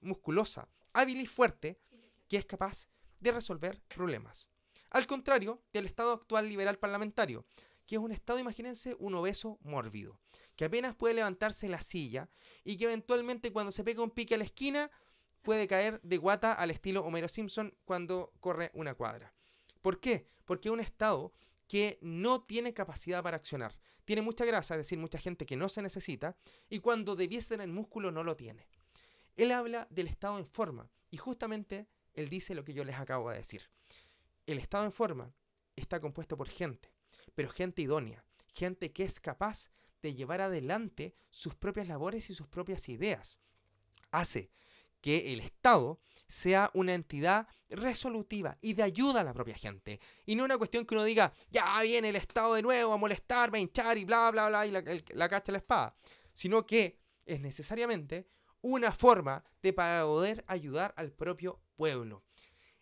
musculosa, hábil y fuerte, que es capaz de resolver problemas. Al contrario del estado actual liberal parlamentario, que es un estado, imagínense, un obeso mórbido, que apenas puede levantarse en la silla y que eventualmente cuando se pega un pique a la esquina puede caer de guata al estilo Homero Simpson cuando corre una cuadra. ¿Por qué? Porque un Estado que no tiene capacidad para accionar, tiene mucha grasa, es decir, mucha gente que no se necesita, y cuando debiese el músculo no lo tiene. Él habla del Estado en forma, y justamente él dice lo que yo les acabo de decir. El Estado en forma está compuesto por gente, pero gente idónea, gente que es capaz de llevar adelante sus propias labores y sus propias ideas. Hace que el Estado sea una entidad resolutiva y de ayuda a la propia gente. Y no una cuestión que uno diga, ya viene el Estado de nuevo a molestarme, a hinchar y bla, bla, bla, y la, cacha la espada. Sino que es necesariamente una forma de poder ayudar al propio pueblo.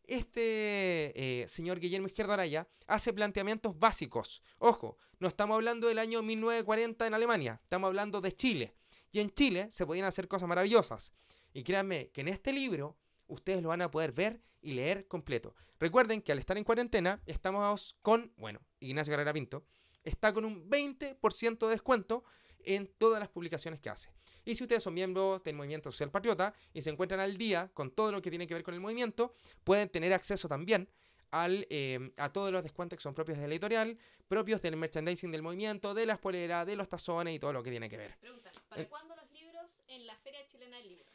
Este eh, señor Guillermo Izquierdo Araya hace planteamientos básicos. Ojo, no estamos hablando del año 1940 en Alemania, estamos hablando de Chile. Y en Chile se podían hacer cosas maravillosas. Y créanme que en este libro ustedes lo van a poder ver y leer completo. Recuerden que al estar en cuarentena, estamos con, bueno, Ignacio Carrera Pinto, está con un 20% de descuento en todas las publicaciones que hace. Y si ustedes son miembros del Movimiento Social Patriota y se encuentran al día con todo lo que tiene que ver con el movimiento, pueden tener acceso también al, em, a todos los descuentos que son propios de la editorial, propios del merchandising del movimiento, de la poleras, de los tazones y todo lo que tiene que ver. Pregunta, ¿para eh, cuándo los libros en la Feria Chilena del Libro?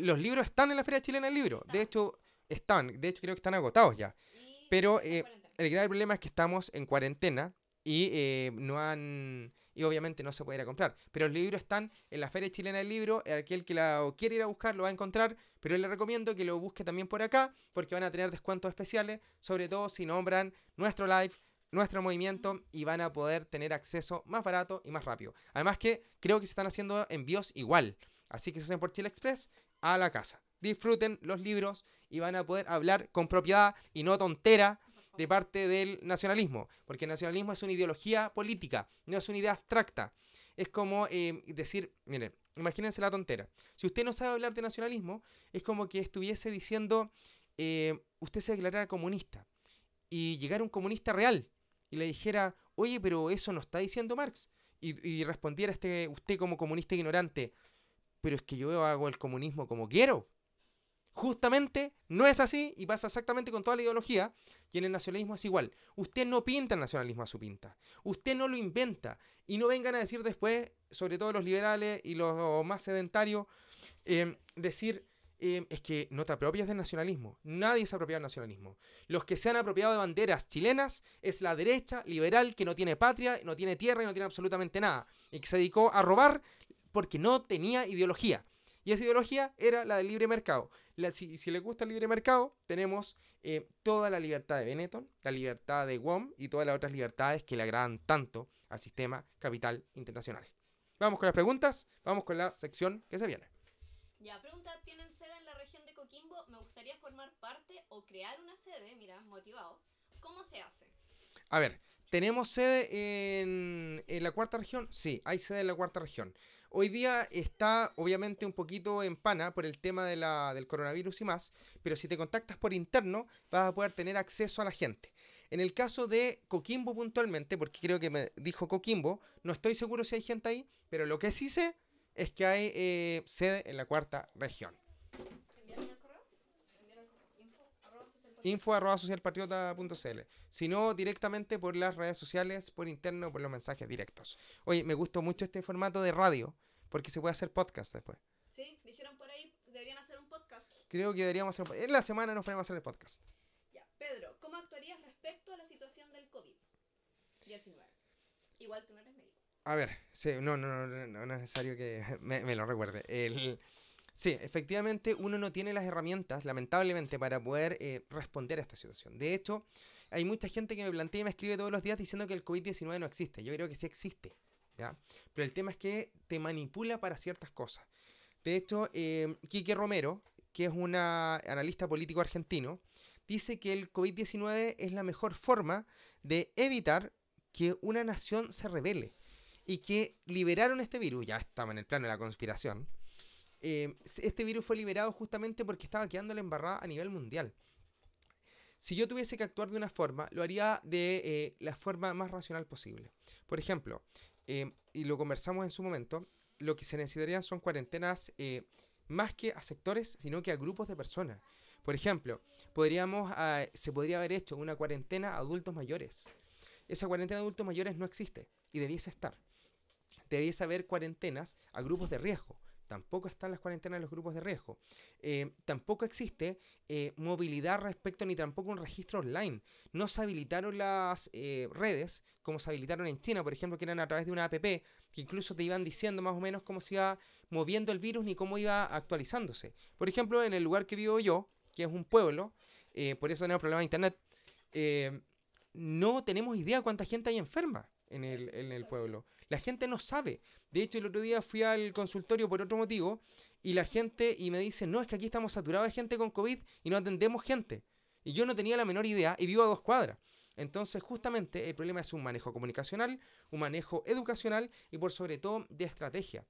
los libros están en la Feria Chilena del Libro. De ah. hecho, están. De hecho, creo que están agotados ya. Pero eh, el grave problema es que estamos en cuarentena y eh, no han. Y obviamente no se puede ir a comprar. Pero los libros están en la Feria Chilena del Libro. Aquel que la quiere ir a buscar lo va a encontrar. Pero le recomiendo que lo busque también por acá. Porque van a tener descuentos especiales. Sobre todo si nombran nuestro live nuestro movimiento y van a poder tener acceso más barato y más rápido. Además que creo que se están haciendo envíos igual. Así que se hacen por Chile Express, a la casa. Disfruten los libros y van a poder hablar con propiedad y no tontera de parte del nacionalismo, porque el nacionalismo es una ideología política, no es una idea abstracta. Es como em, decir, miren, imagínense la tontera. Si usted no sabe hablar de nacionalismo, es como que estuviese diciendo, eh, usted se declarara comunista y llegara un comunista real y le dijera, oye, pero eso no está diciendo Marx. Y, y respondiera este, usted como comunista ignorante, pero es que yo hago el comunismo como quiero. Justamente no es así y pasa exactamente con toda la ideología. Y en el nacionalismo es igual. Usted no pinta el nacionalismo a su pinta. Usted no lo inventa. Y no vengan a decir después, sobre todo los liberales y los más sedentarios, em, decir em, es que no te apropias del nacionalismo. Nadie se ha apropiado del nacionalismo. Los que se han apropiado de banderas chilenas es la derecha liberal que no tiene patria, no tiene tierra y no tiene absolutamente nada. Y que se dedicó a robar porque no tenía ideología. Y esa ideología era la del libre mercado. si, le gusta el libre mercado, tenemos eh, toda la libertad de Benetton, la libertad de Guam... y todas las otras libertades que le agradan tanto al sistema capital internacional. Vamos con las preguntas, vamos con la sección que se viene. Ya, pregunta, ¿tienen sede en la región de Coquimbo? Me gustaría formar parte o crear una sede, mira, motivado. ¿Cómo se hace? A ver, ¿tenemos sede en, en la cuarta región? Sí, hay sede en la cuarta región. Hoy día está obviamente un poquito en pana por el tema del coronavirus y más, pero si te contactas por interno vas a poder tener acceso a la gente. En el caso de Coquimbo puntualmente, porque creo que me dijo Coquimbo, no estoy seguro si hay gente ahí, pero lo que sí sé es que hay eh, sede en la cuarta región info arroba socialpatriota.cl, sino directamente por las redes sociales, por interno, por los mensajes directos. Oye, me gustó mucho este formato de radio, porque se puede hacer podcast después. Sí, dijeron por ahí, deberían hacer un podcast. Creo que deberíamos hacer un podcast. En la semana nos ponemos hacer el podcast. Ya, Pedro, ¿cómo actuarías respecto a la situación del COVID-19? Igual tú no eres médico. A ver, sí, no, no, no, no, no es necesario que me, me lo recuerde. El Sí, efectivamente uno no tiene las herramientas, lamentablemente, para poder eh, responder a esta situación. De hecho, hay mucha gente que me plantea y me escribe todos los días diciendo que el COVID-19 no existe. Yo creo que sí existe, ¿ya? Pero el tema es que te manipula para ciertas cosas. De hecho, eh, Quique Romero, que es un analista político argentino, dice que el COVID-19 es la mejor forma de evitar que una nación se revele y que liberaron este virus, ya estaba en el plano de la conspiración, eh, este virus fue liberado justamente porque estaba quedando la embarrada a nivel mundial. Si yo tuviese que actuar de una forma, lo haría de eh, la forma más racional posible. Por ejemplo, eh, y lo conversamos en su momento, lo que se necesitarían son cuarentenas más que a sectores, sino que a grupos de personas. Por ejemplo, ah, se podría haber hecho una cuarentena a adultos mayores. Esa cuarentena a adultos mayores no existe y debiese estar. Debiese haber cuarentenas a grupos de riesgo Tampoco están las cuarentenas en los grupos de riesgo. Eh, tampoco existe eh, movilidad respecto ni tampoco un registro online. No se habilitaron las eh, redes como se habilitaron en China, por ejemplo, que eran a través de una app que incluso te iban diciendo más o menos cómo se iba moviendo el virus ni cómo iba actualizándose. Por ejemplo, en el lugar que vivo yo, que es un pueblo, por eso tenemos problemas de internet, no tenemos idea cuánta gente hay enferma en el pueblo. La gente no sabe. De hecho, el otro día fui al consultorio por otro motivo y la gente y me dice, no, es que aquí estamos saturados de gente con COVID y no atendemos gente. Y yo no tenía la menor idea y vivo a dos cuadras. Entonces, justamente el problema es un manejo comunicacional, un manejo educacional y por sobre todo de estrategia.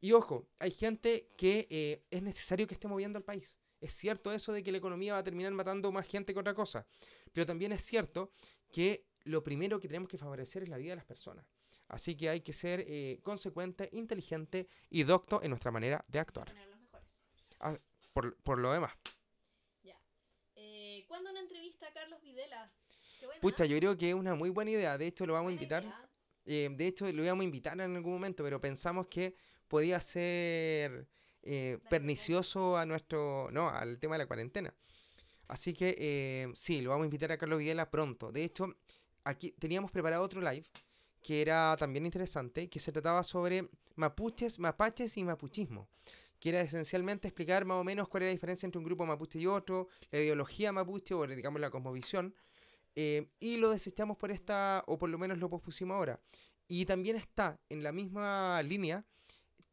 Y ojo, hay gente que eh, es necesario que esté moviendo al país. Es cierto eso de que la economía va a terminar matando más gente que otra cosa, pero también es cierto que lo primero que tenemos que favorecer es la vida de las personas. Así que hay que ser eh, consecuente, inteligente y docto en nuestra manera de actuar. Ah, por, lo demás. Ya. Eh, ¿Cuándo una entrevista a Carlos Videla? yo creo que es una muy buena idea. De hecho, lo vamos a invitar. Eh, de hecho, lo íbamos a invitar en algún momento, pero pensamos que podía ser eh, pernicioso a nuestro. No, al tema de la cuarentena. Así que sí, lo vamos a invitar a Carlos Videla pronto. De hecho, aquí teníamos preparado otro live que era también interesante, que se trataba sobre mapuches, mapaches y mapuchismo, que era esencialmente explicar más o menos cuál era la diferencia entre un grupo mapuche y otro, la ideología mapuche o digamos la cosmovisión, eh, y lo desechamos por esta, o por lo menos lo pospusimos ahora. Y también está en la misma línea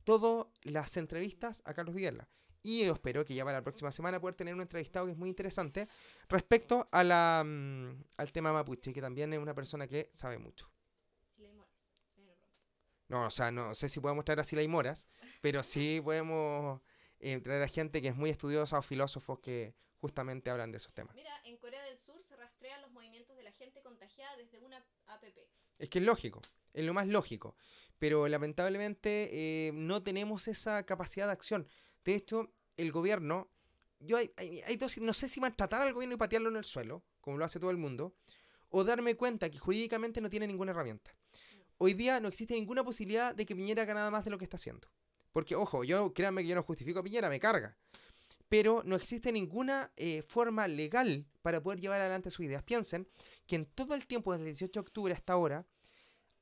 todas las entrevistas a Carlos Videla. Y espero que ya para la próxima semana poder tener un entrevistado que es muy interesante respecto a la, mm, al tema mapuche, que también es una persona que sabe mucho. No, o sea, no sé si podemos traer así la moras, pero sí podemos eh, traer a gente que es muy estudiosa o filósofos que justamente hablan de esos temas. Mira, en Corea del Sur se rastrean los movimientos de la gente contagiada desde una app. Es que es lógico, es lo más lógico, pero lamentablemente eh, no tenemos esa capacidad de acción. De hecho, el gobierno, yo hay, hay, hay dos, no sé si maltratar al gobierno y patearlo en el suelo, como lo hace todo el mundo, o darme cuenta que jurídicamente no tiene ninguna herramienta hoy día no existe ninguna posibilidad de que Piñera haga nada más de lo que está haciendo. Porque, ojo, yo créanme que yo no justifico a Piñera, me carga. Pero no existe ninguna eh, forma legal para poder llevar adelante sus ideas. Piensen que en todo el tiempo, desde el 18 de octubre hasta ahora,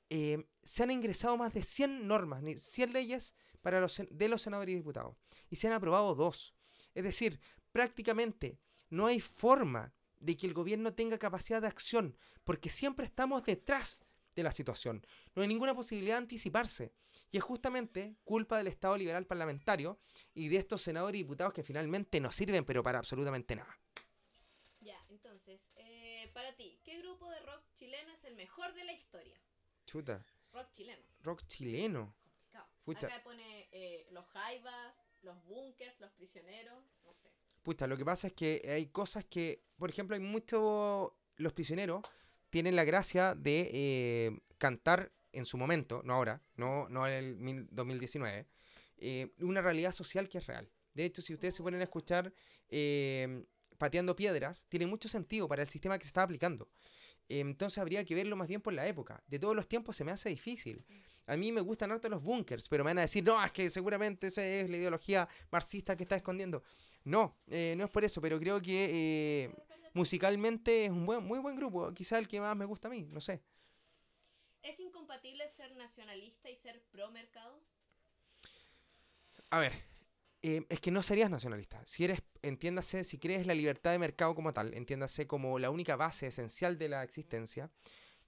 eh, se han ingresado más de 100 normas, 100 leyes para los, de los senadores y diputados. Y se han aprobado dos. Es decir, prácticamente no hay forma de que el gobierno tenga capacidad de acción, porque siempre estamos detrás de la situación. No hay ninguna posibilidad de anticiparse. Y es justamente culpa del Estado liberal parlamentario y de estos senadores y diputados que finalmente no sirven, pero para absolutamente nada. Ya, entonces, eh, para ti, ¿qué grupo de rock chileno es el mejor de la historia? Chuta. Rock chileno. Rock chileno. Complicado. pone eh, los Jaivas, los Bunkers, los Prisioneros, no sé. Puta, lo que pasa es que hay cosas que, por ejemplo, hay mucho los prisioneros tienen la gracia de eh, cantar en su momento, no ahora, no, no en el 2019, eh, una realidad social que es real. De hecho, si ustedes se ponen a escuchar eh, Pateando Piedras, tiene mucho sentido para el sistema que se está aplicando. Entonces habría que verlo más bien por la época. De todos los tiempos se me hace difícil. A mí me gustan harto los bunkers, pero me van a decir, no, es que seguramente esa es la ideología marxista que está escondiendo. No, no es por eso, pero creo que musicalmente es un buen, muy buen grupo, quizá el que más me gusta a mí, no sé. ¿Es incompatible ser nacionalista y ser pro mercado? A ver, em, es que no serías nacionalista. Si eres, entiéndase, si crees la libertad de mercado como tal, entiéndase como la única base esencial de la existencia,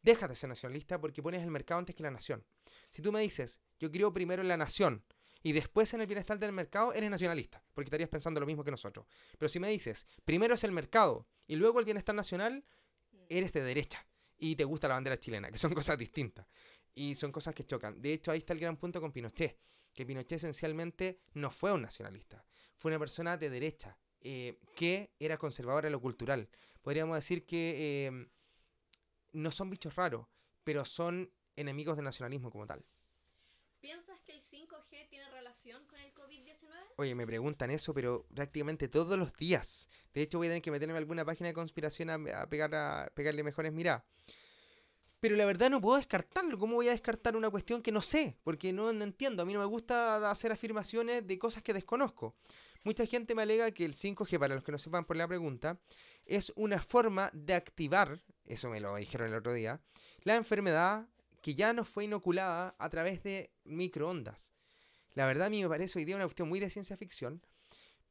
deja de ser nacionalista porque pones el mercado antes que la nación. Si tú me dices, yo creo primero en la nación y después en el bienestar del mercado, eres nacionalista, porque estarías pensando lo mismo que nosotros. Pero si me dices, primero es el mercado y luego el bienestar nacional, mm. eres de derecha y te gusta la bandera chilena, que son cosas distintas. Y son cosas que chocan. De hecho, ahí está el gran punto con Pinochet, que Pinochet esencialmente no fue un nacionalista, fue una persona de derecha, eh, que era conservadora de lo cultural. Podríamos decir que eh, no son bichos raros, pero son enemigos del nacionalismo como tal tiene relación con el COVID-19? Oye, me preguntan eso, pero prácticamente todos los días. De hecho, voy a tener que meterme en alguna página de conspiración a, pegarle mejores miradas. Pero la verdad no puedo descartarlo. ¿Cómo voy a descartar una cuestión que no sé? Porque no, no, entiendo. A mí no me gusta hacer afirmaciones de cosas que desconozco. Mucha gente me alega que el 5G, para los que no sepan por la pregunta, es una forma de activar, eso me lo dijeron el otro día, la enfermedad que ya nos fue inoculada a través de microondas. La verdad a mí me parece hoy día una cuestión muy de ciencia ficción,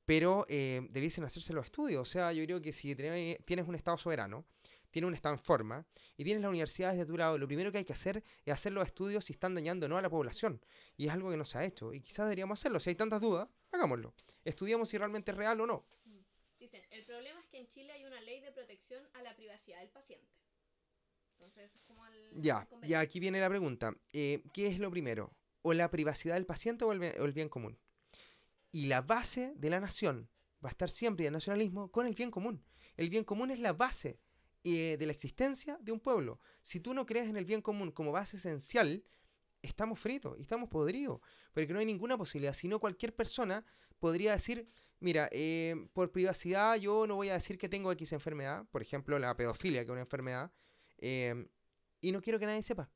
pero eh, debiesen hacerse los estudios. O sea, yo creo que si tienes un Estado soberano, tiene un Estado en forma y tienes las universidades de tu lado, lo primero que hay que hacer es hacer los estudios si están dañando o no a la población. Y es algo que no se ha hecho y quizás deberíamos hacerlo. Si hay tantas dudas, hagámoslo. Estudiamos si realmente es real o no. Mm. Dicen, el problema es que en Chile hay una ley de protección a la privacidad del paciente. Entonces, es como el... Ya, ya aquí viene la pregunta. Eh, ¿Qué es lo primero? o la privacidad del paciente o el, bien, común. Y la base de la nación va a estar siempre, el nacionalismo, con el bien común. El bien común es la base eh, de la existencia de un pueblo. Si tú no crees en el bien común como base esencial, estamos fritos y estamos podridos, porque no hay ninguna posibilidad. sino cualquier persona podría decir, mira, eh, por privacidad yo no voy a decir que tengo X enfermedad, por ejemplo, la pedofilia, que es una enfermedad, eh, y no quiero que nadie sepa.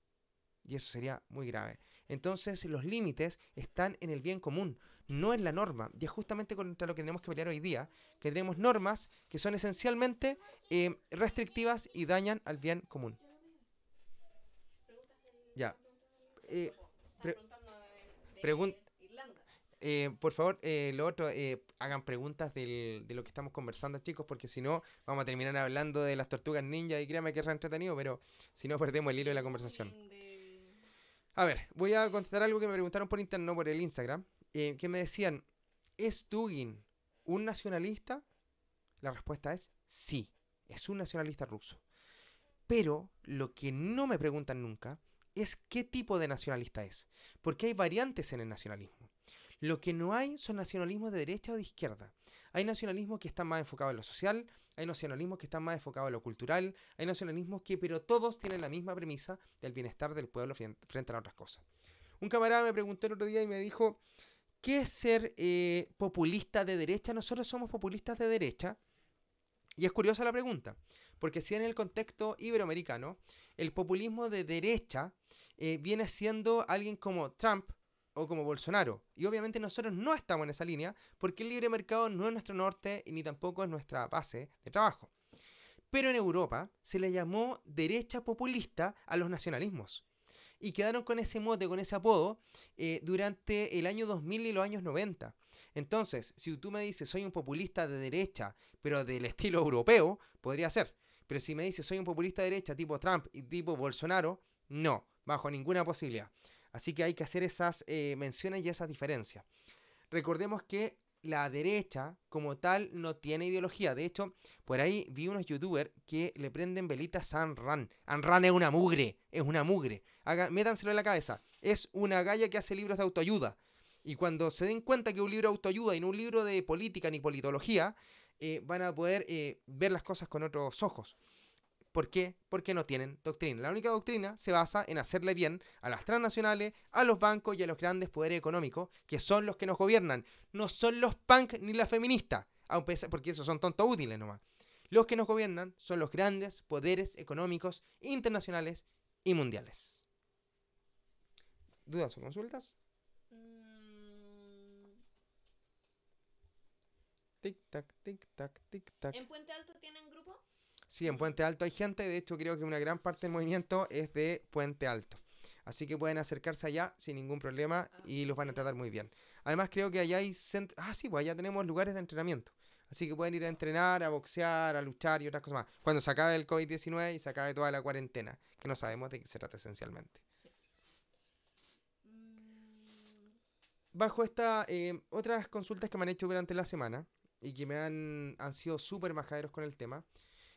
Y eso sería muy grave. Entonces los límites están en el bien común, no en la norma. Y es justamente contra lo que tenemos que pelear hoy día, que tenemos normas que son esencialmente eh, restrictivas y dañan al bien común. Ya. Eh, eh por favor, eh, lo otro, eh, hagan preguntas de lo que estamos conversando, chicos, porque si no, vamos a terminar hablando de las tortugas ninja y créanme que es entretenido, pero si no, perdemos el hilo de la conversación. A ver, voy a contestar algo que me preguntaron por internet, no por el Instagram, eh, que me decían, ¿es Dugin un nacionalista? La respuesta es sí, es un nacionalista ruso. Pero lo que no me preguntan nunca es qué tipo de nacionalista es, porque hay variantes en el nacionalismo. Lo que no hay son nacionalismos de derecha o de izquierda. Hay nacionalismos que están más enfocados en lo social, hay nacionalismos que están más enfocados a lo cultural, hay nacionalismos que, pero todos tienen la misma premisa del bienestar del pueblo frente a otras cosas. Un camarada me preguntó el otro día y me dijo, ¿qué es ser eh, populista de derecha? Nosotros somos populistas de derecha. Y es curiosa la pregunta, porque si en el contexto iberoamericano, el populismo de derecha eh, viene siendo alguien como Trump, o como Bolsonaro. Y obviamente nosotros no estamos en esa línea porque el libre mercado no es nuestro norte ni tampoco es nuestra base de trabajo. Pero en Europa se le llamó derecha populista a los nacionalismos. Y quedaron con ese mote, con ese apodo, eh, durante el año 2000 y los años 90. Entonces, si tú me dices soy un populista de derecha, pero del estilo europeo, podría ser. Pero si me dices soy un populista de derecha tipo Trump y tipo Bolsonaro, no, bajo ninguna posibilidad. Así que hay que hacer esas eh, menciones y esas diferencias. Recordemos que la derecha como tal no tiene ideología. De hecho, por ahí vi unos youtubers que le prenden velitas a Anran. Anran es una mugre, es una mugre. Haga, métanselo en la cabeza. Es una galla que hace libros de autoayuda. Y cuando se den cuenta que un libro de autoayuda y no un libro de política ni politología, eh, van a poder eh, ver las cosas con otros ojos. ¿Por qué? Porque no tienen doctrina. La única doctrina se basa en hacerle bien a las transnacionales, a los bancos y a los grandes poderes económicos, que son los que nos gobiernan. No son los punk ni las feministas, aunque porque esos son tontos útiles nomás. Los que nos gobiernan son los grandes poderes económicos internacionales y mundiales. ¿Dudas o consultas? Mm. Tic tac, tic tac, tic tac. En Puente Alto tienen Sí, en Puente Alto hay gente, de hecho creo que una gran parte del movimiento es de Puente Alto. Así que pueden acercarse allá sin ningún problema ah, y los van a tratar muy bien. Además creo que allá hay centros... Ah, sí, pues allá tenemos lugares de entrenamiento. Así que pueden ir a entrenar, a boxear, a luchar y otras cosas más. Cuando se acabe el COVID-19 y se acabe toda la cuarentena, que no sabemos de qué se trata esencialmente. Mm. Bajo esta, em, otras consultas que me han hecho durante la semana y que me han, han sido súper majaderos con el tema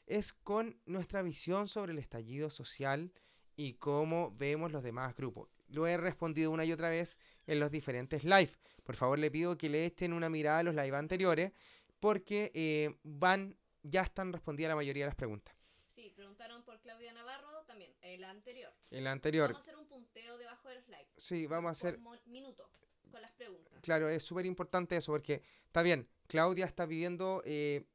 es con nuestra visión sobre el estallido social y cómo vemos los demás grupos. Lo he respondido una y otra vez en los diferentes live. Por favor, le pido que le echen una mirada a los live anteriores porque eh, van, ya están respondidas la mayoría de las preguntas. Sí, preguntaron por Claudia Navarro también, el anterior. El anterior. Vamos a hacer un punteo debajo de los live. Sí, vamos a hacer... Un minuto, con las preguntas. Claro, es súper importante eso porque, está bien, Claudia está viviendo... Eh,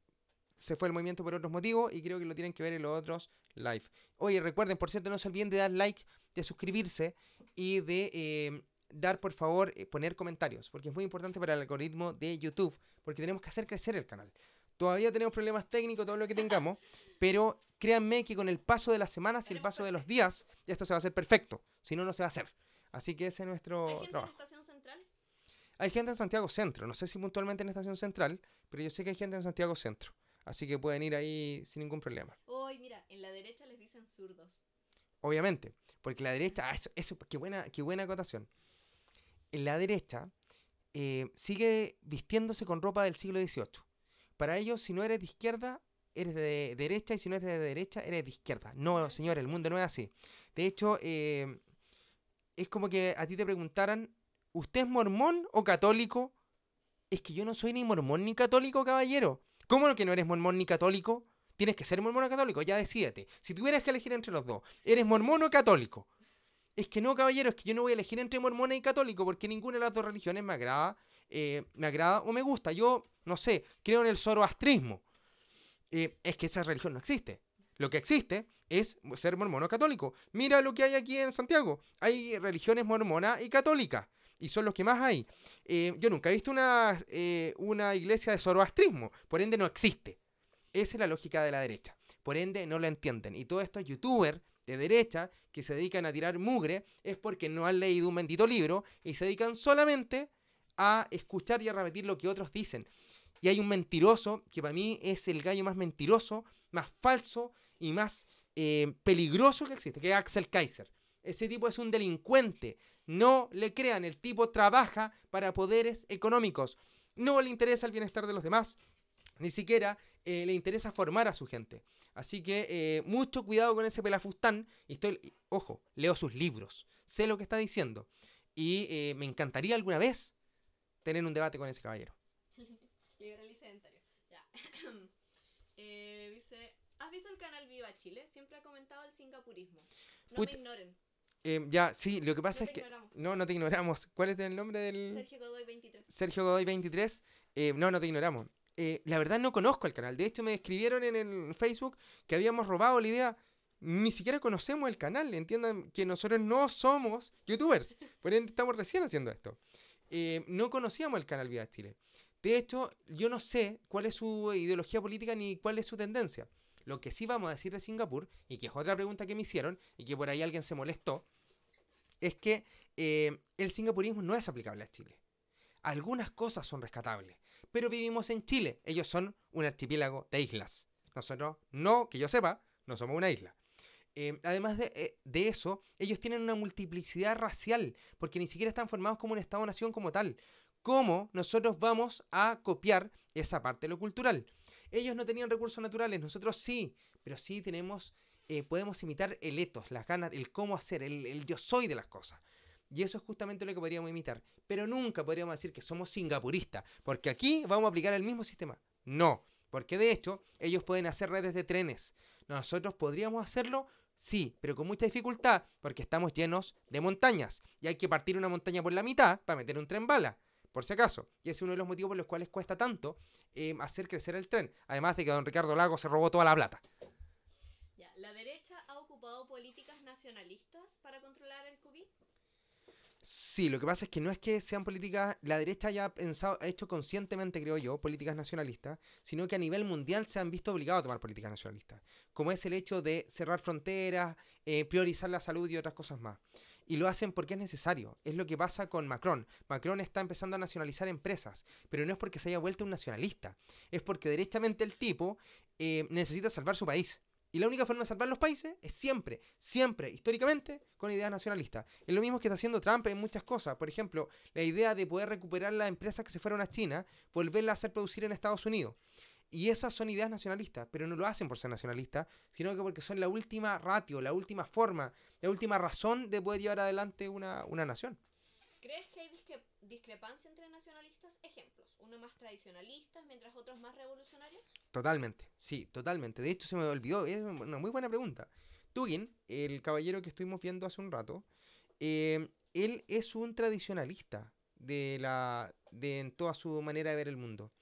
se fue el movimiento por otros motivos y creo que lo tienen que ver en los otros live. Oye, recuerden, por cierto, no se olviden de dar like, de suscribirse y de em, dar, por favor, eh, poner comentarios, porque es muy importante para el algoritmo de YouTube, porque tenemos que hacer crecer el canal. Todavía tenemos problemas técnicos, todo lo que tengamos, pero créanme que con el paso de las semanas y el paso de los días, esto se va a hacer perfecto, si no, no se va a hacer. Así que ese es nuestro trabajo. Hay gente en Santiago Centro, no sé si puntualmente en Estación Central, pero yo sé que hay gente en Santiago Centro. Así que pueden ir ahí sin ningún problema. Hoy, mira, en la derecha les dicen zurdos. Obviamente, porque la derecha, ah, eso, qué buena, qué buena acotación. En la derecha eh, sigue vistiéndose con ropa del siglo XVIII. Para ellos, si no eres de izquierda, eres de derecha, y si no eres de derecha, eres de izquierda. No, señor, el mundo no es así. De hecho, eh, es como que a ti te preguntaran, ¿usted es mormón o católico? Es que yo no soy ni mormón ni católico, caballero. ¿Cómo no que no eres mormón ni católico? Tienes que ser mormón o católico, ya decídete. Si tuvieras que elegir entre los dos, ¿eres mormón o católico? Es que no, caballero, es que yo no voy a elegir entre mormona y católico porque ninguna de las dos religiones me agrada, eh, me agrada o me gusta. Yo, no sé, creo en el zoroastrismo. Eh, es que esa religión no existe. Lo que existe es ser mormón o católico. Mira lo que hay aquí en Santiago. Hay religiones mormona y católica y son los que más hay. Eh, yo nunca he visto una, eh, una iglesia de zoroastrismo, por ende no existe. Esa es la lógica de la derecha, por ende no la entienden. Y todos estos youtubers de derecha que se dedican a tirar mugre es porque no han leído un bendito libro y se dedican solamente a escuchar y a repetir lo que otros dicen. Y hay un mentiroso que para mí es el gallo más mentiroso, más falso y más eh, peligroso que existe, que es Axel Kaiser. Ese tipo es un delincuente, no le crean, el tipo trabaja para poderes económicos. No le interesa el bienestar de los demás, ni siquiera eh, le interesa formar a su gente. Así que eh, mucho cuidado con ese pelafustán. Y estoy, ojo, leo sus libros, sé lo que está diciendo. Y eh, me encantaría alguna vez tener un debate con ese caballero. y dice, ¿has visto el canal Viva Chile? Siempre ha comentado el singapurismo. No me ignoren. Em, ya, sí, lo que pasa es que. No, no te ignoramos. ¿Cuál es el nombre del. Sergio Godoy 23. Sergio Godoy 23. Eh, no, no te ignoramos. Eh, la verdad no conozco el canal. De hecho, me escribieron en el Facebook que habíamos robado la idea. Ni siquiera conocemos el canal. Entiendan que nosotros no somos youtubers. Por ende, estamos recién haciendo esto. Eh, no conocíamos el canal Vida Chile. De hecho, yo no sé cuál es su ideología política ni cuál es su tendencia. Lo que sí vamos a decir de Singapur, y que es otra pregunta que me hicieron, y que por ahí alguien se molestó, es que eh, el singapurismo no es aplicable a Chile. Algunas cosas son rescatables, pero vivimos en Chile. Ellos son un archipiélago de islas. Nosotros, no, que yo sepa, no somos una isla. Eh, además de, eh, de, eso, ellos tienen una multiplicidad racial, porque ni siquiera están formados como un Estado-nación como tal. ¿Cómo nosotros vamos a copiar esa parte de lo cultural? Ellos no tenían recursos naturales, nosotros sí, pero sí tenemos, eh, podemos imitar el etos, las ganas, el cómo hacer, el, el yo soy de las cosas. Y eso es justamente lo que podríamos imitar. Pero nunca podríamos decir que somos singapuristas, porque aquí vamos a aplicar el mismo sistema. No, porque de hecho ellos pueden hacer redes de trenes. Nosotros podríamos hacerlo, sí, pero con mucha dificultad, porque estamos llenos de montañas. Y hay que partir una montaña por la mitad para meter un tren bala por si acaso. Y es uno de los motivos por los cuales cuesta tanto em, hacer crecer el tren. Además de que don Ricardo Lago se robó toda la plata. Ya, ¿La derecha ha ocupado políticas nacionalistas para controlar el COVID? Sí, lo que pasa es que no es que sean políticas, la derecha haya pensado, ha hecho conscientemente, creo yo, políticas nacionalistas, sino que a nivel mundial se han visto obligados a tomar políticas nacionalistas, como es el hecho de cerrar fronteras, eh, priorizar la salud y otras cosas más y lo hacen porque es necesario. Es lo que pasa con Macron. Macron está empezando a nacionalizar empresas, pero no es porque se haya vuelto un nacionalista, es porque directamente el tipo eh, necesita salvar su país. Y la única forma de salvar los países es siempre, siempre, históricamente, con ideas nacionalistas. Es lo mismo que está haciendo Trump en muchas cosas. Por ejemplo, la idea de poder recuperar las empresas que se fueron a China, volverlas a hacer producir en Estados Unidos. Y esas son ideas nacionalistas, pero no lo hacen por ser nacionalistas, sino que porque son la última ratio, la última forma, la última razón de poder llevar adelante una, una nación. ¿Crees que hay discrepancia entre nacionalistas? Ejemplos, uno más tradicionalista, mientras otros más revolucionarios. Totalmente, sí, totalmente. De hecho, se me olvidó, es una muy buena pregunta. Tugin, el caballero que estuvimos viendo hace un rato, em, él es un tradicionalista de la de en toda su manera de ver el mundo.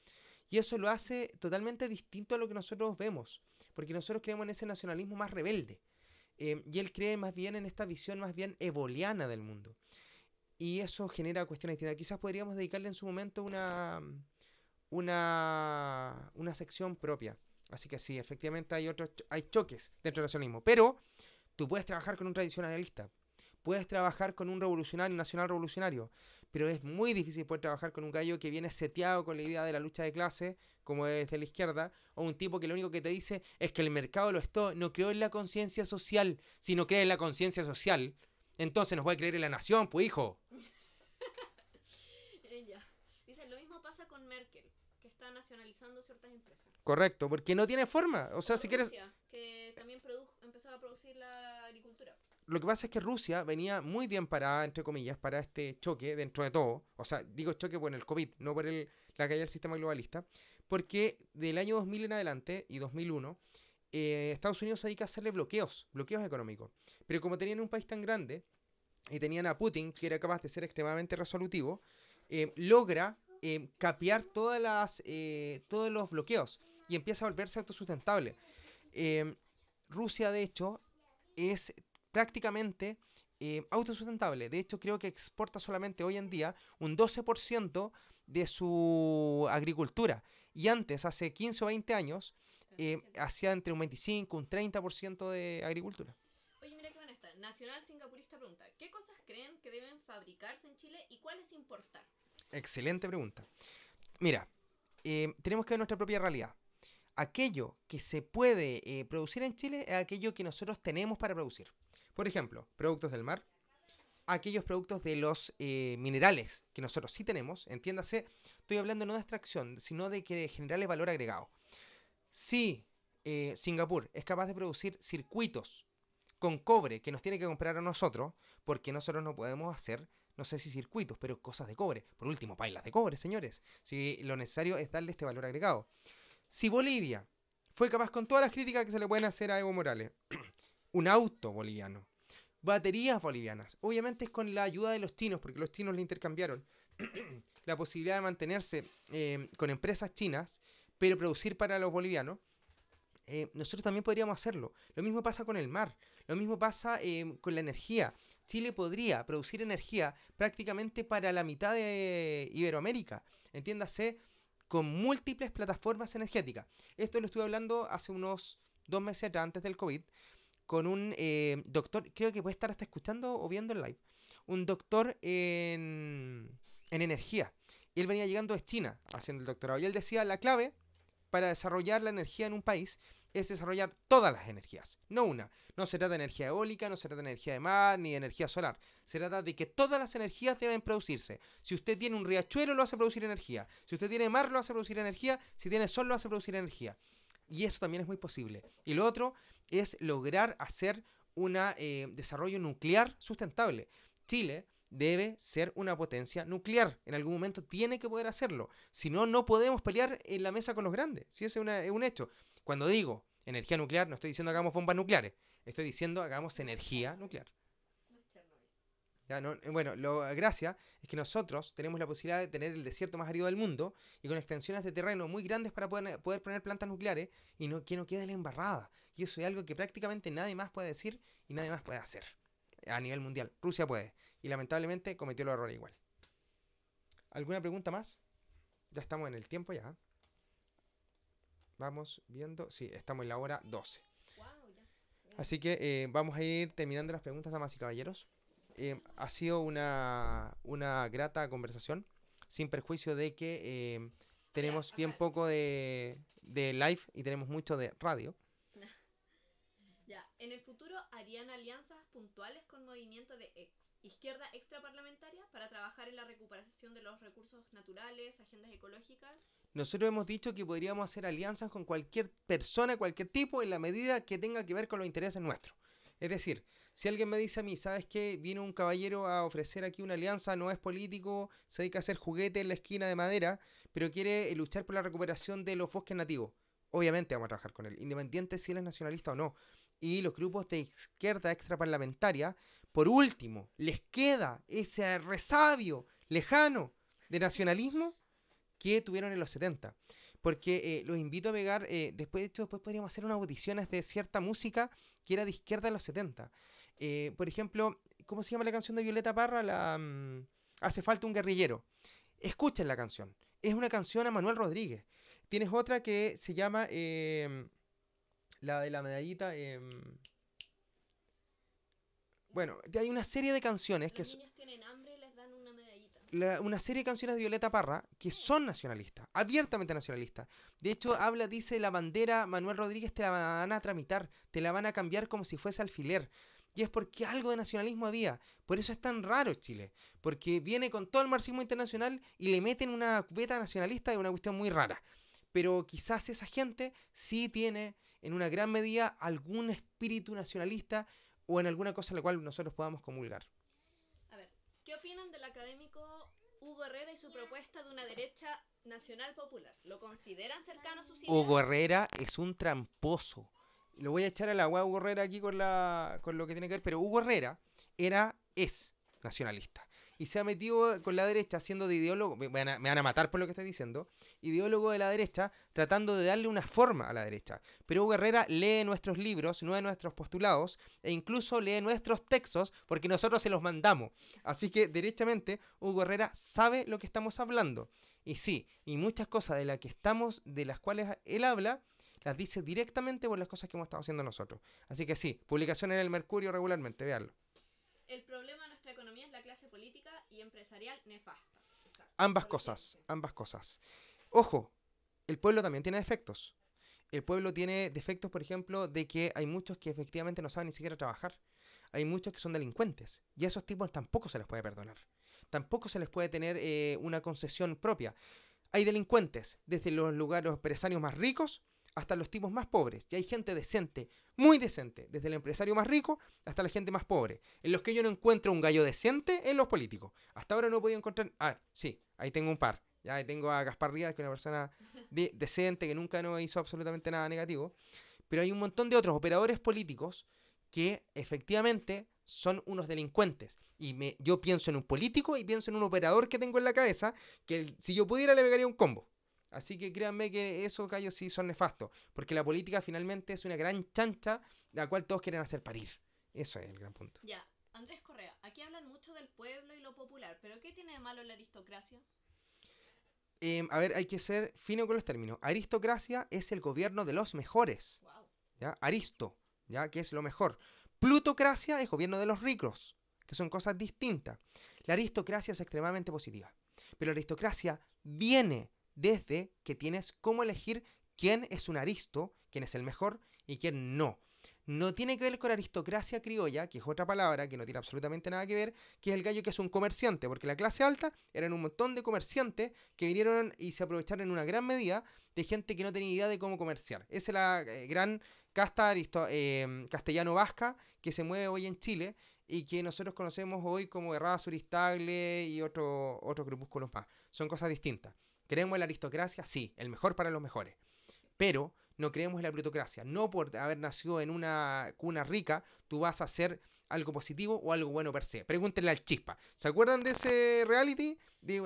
Y eso lo hace totalmente distinto a lo que nosotros vemos, porque nosotros creemos en ese nacionalismo más rebelde. Eh, y él cree más bien en esta visión más bien eboliana del mundo. Y eso genera cuestiones identidad Quizás podríamos dedicarle en su momento una, una, sección propia. Así que sí, efectivamente hay, otros, hay choques dentro del nacionalismo. Pero tú puedes trabajar con un tradicionalista, puedes trabajar con un revolucionario, nacional revolucionario, pero es muy difícil poder trabajar con un gallo que viene seteado con la idea de la lucha de clase, como desde la izquierda, o un tipo que lo único que te dice es que el mercado lo esto no creo en la conciencia social. Si no cree en la conciencia social, entonces nos va a creer en la nación, pues hijo. Ella. Dice, lo mismo pasa con Merkel, que está nacionalizando ciertas empresas. Correcto, porque no tiene forma. O sea, si quieres... Que también empezó a producir la agricultura lo que pasa es que Rusia venía muy bien parada, entre comillas, para este choque dentro de todo. O sea, digo choque por el COVID, no por el, la caída del sistema globalista. Porque del año 2000 en adelante y 2001, eh, Estados Unidos se dedica hacerle bloqueos, bloqueos económicos. Pero como tenían un país tan grande y tenían a Putin, que era capaz de ser extremadamente resolutivo, eh, logra eh, capear todas las, todos los bloqueos y empieza a volverse autosustentable. Rusia, de hecho, es prácticamente eh, autosustentable. De hecho, creo que exporta solamente hoy en día un 12% de su agricultura. Y antes, hace 15 o 20 años, eh, hacía entre un 25, un 30% de agricultura. Oye, mira qué van a Nacional Singapurista pregunta, ¿qué cosas creen que deben fabricarse en Chile y cuáles importar? Excelente pregunta. Mira, eh, tenemos que ver nuestra propia realidad. Aquello que se puede producir en Chile es aquello que nosotros tenemos para producir. Por ejemplo, productos del mar, aquellos productos de los eh, minerales que nosotros sí tenemos, entiéndase, estoy hablando no de extracción, sino de que generarle valor agregado. Si eh, Singapur es capaz de producir circuitos con cobre que nos tiene que comprar a nosotros, porque nosotros no podemos hacer, no sé si circuitos, pero cosas de cobre. Por último, pailas de cobre, señores. Si lo necesario es darle este valor agregado. Si Bolivia fue capaz con todas las críticas que se le pueden hacer a Evo Morales, un auto boliviano, baterías bolivianas. Obviamente es con la ayuda de los chinos, porque los chinos le intercambiaron la posibilidad de mantenerse em, con empresas chinas, pero producir para los bolivianos. Eh, nosotros también podríamos hacerlo. Lo mismo pasa con el mar, lo mismo pasa em, con la energía. Chile podría producir energía prácticamente para la mitad de Iberoamérica. Entiéndase, con múltiples plataformas energéticas. Esto lo estuve hablando hace unos dos meses antes del COVID, con un eh, doctor, creo que puede estar hasta escuchando o viendo el live, un doctor en, en energía. Y él venía llegando de China haciendo el doctorado. Y él decía, la clave para desarrollar la energía en un país es desarrollar todas las energías, no una. No será de energía eólica, no será de energía de mar, ni de energía solar. será de que todas las energías deben producirse. Si usted tiene un riachuelo, lo hace producir energía. Si usted tiene mar, lo hace producir energía. Si tiene sol, lo hace producir energía. Y eso también es muy posible. Y lo otro es lograr hacer un eh, desarrollo nuclear sustentable. Chile debe ser una potencia nuclear. En algún momento tiene que poder hacerlo. Si no, no podemos pelear en la mesa con los grandes. Si es un hecho. Cuando digo energía nuclear, no estoy diciendo hagamos bombas nucleares. Estoy diciendo hagamos energía nuclear. Eh, bueno, lo gracia es que nosotros tenemos la posibilidad de tener el desierto más árido del mundo y con extensiones de terreno muy grandes para poder, poner plantas nucleares y no, que no quede la embarrada. Y eso es algo que prácticamente nadie más puede decir y nadie más puede hacer a nivel mundial. Rusia puede. Y lamentablemente cometió el error igual. ¿Alguna pregunta más? Ya estamos en el tiempo ya. Vamos viendo. Sí, estamos en la hora 12. Así que eh, vamos a ir terminando las preguntas, damas y caballeros. Eh, ha sido una, grata conversación, sin perjuicio de que eh, tenemos bien poco de, de live y tenemos mucho de radio. En el futuro harían alianzas puntuales con movimiento de izquierda extraparlamentaria para trabajar en la recuperación de los recursos naturales, agendas ecológicas. Nosotros hemos dicho que podríamos hacer alianzas con cualquier persona, cualquier tipo, en la medida que tenga que ver con los intereses nuestros. Es decir, si alguien me dice a mí, ¿sabes que Viene un caballero a ofrecer aquí una alianza, no es político, se dedica a hacer juguete en la esquina de madera, pero quiere eh, luchar por la recuperación de los bosques nativos. Obviamente vamos a trabajar con él, independiente si él es nacionalista o no y los grupos de izquierda extraparlamentaria, por último, les queda ese resabio lejano de nacionalismo que tuvieron en los 70. Porque eh, los invito a pegar, eh, después de hecho, después podríamos hacer unas audiciones de cierta música que era de izquierda en los 70. Eh, por ejemplo, ¿cómo se llama la canción de Violeta Parra? La, mm, Hace falta un guerrillero. Escuchen la canción. Es una canción a Manuel Rodríguez. Tienes otra que se llama em, la de la medallita. Em, bueno, hay una serie de canciones que. tienen hambre y les dan una medallita. una serie de canciones de Violeta Parra que son nacionalistas, abiertamente nacionalistas. De hecho, habla, dice la bandera Manuel Rodríguez, te la van a tramitar, te la van a cambiar como si fuese alfiler. Y es porque algo de nacionalismo había. Por eso es tan raro Chile. Porque viene con todo el marxismo internacional y le meten una cubeta nacionalista de una cuestión muy rara. Pero quizás esa gente sí tiene en una gran medida algún espíritu nacionalista o en alguna cosa en la cual nosotros podamos comulgar. A ver, ¿qué opinan del académico Hugo Herrera y su propuesta de una derecha nacional popular? ¿Lo consideran cercano a sus ideas? Hugo Herrera es un tramposo. Lo voy a echar al agua a Hugo Herrera aquí con, la, con lo que tiene que ver, pero Hugo Herrera era, es nacionalista y se ha metido con la derecha siendo de ideólogo, me van, a, matar por lo que estoy diciendo, ideólogo de la derecha, tratando de darle una forma a la derecha. Pero Hugo Herrera lee nuestros libros, no nuestros postulados, e incluso lee nuestros textos, porque nosotros se los mandamos. Así que, derechamente, Hugo Herrera sabe lo que estamos hablando. Y sí, y muchas cosas de las que estamos, de las cuales él habla, las dice directamente por las cosas que hemos estado haciendo nosotros. Así que sí, publicación en el Mercurio regularmente, veanlo. El problema política y empresarial nefasta. Ambas cosas, ambas cosas. Ojo, el pueblo también tiene defectos. El pueblo tiene defectos, por ejemplo, de que hay muchos que efectivamente no saben ni siquiera trabajar. Hay muchos que son delincuentes. Y a esos tipos tampoco se les puede perdonar. Tampoco se les puede tener eh, una concesión propia. Hay delincuentes, desde los lugares empresarios más ricos hasta los tipos más pobres. Y hay gente decente, muy decente, desde el empresario más rico hasta la gente más pobre. En los que yo no encuentro un gallo decente en los políticos. Hasta ahora no he podido encontrar. Ah, sí, ahí tengo un par. Ya ahí tengo a Gaspar Rivas, que es una persona decente, que nunca no hizo absolutamente nada negativo. Pero hay un montón de otros operadores políticos que efectivamente son unos delincuentes. Y me, yo pienso en un político y pienso en un operador que tengo en la cabeza, que si yo pudiera le pegaría un combo. Así que créanme que esos callos sí son nefastos, porque la política finalmente es una gran chancha la cual todos quieren hacer parir. Eso es el gran punto. Ya, Andrés Correa, aquí hablan mucho del pueblo y lo popular, pero ¿qué tiene de malo la aristocracia? Em, a ver, hay que ser fino con los términos. Aristocracia es el gobierno de los mejores. ¿ya? Aristo, ¿ya? que es lo mejor. Plutocracia es gobierno de los ricos, que son cosas distintas. La aristocracia es extremadamente positiva, pero la aristocracia viene desde que tienes cómo elegir quién es un aristo, quién es el mejor y quién no. No tiene que ver con aristocracia criolla, que es otra palabra que no tiene absolutamente nada que ver, que es el gallo que es un comerciante, porque la clase alta eran un montón de comerciantes que vinieron y se aprovecharon en una gran medida de gente que no tenía idea de cómo comerciar. Esa es la eh, gran casta eh, castellano-vasca que se mueve hoy en Chile y que nosotros conocemos hoy como Herrada Suristagle y otro, otros grupúsculos más. Son cosas distintas. ¿Creemos en la aristocracia? Sí, el mejor para los mejores. Pero no creemos en la plutocracia. No por haber nacido en una cuna rica, tú vas a hacer algo positivo o algo bueno per se. Pregúntenle al Chispa. ¿Se acuerdan de ese reality?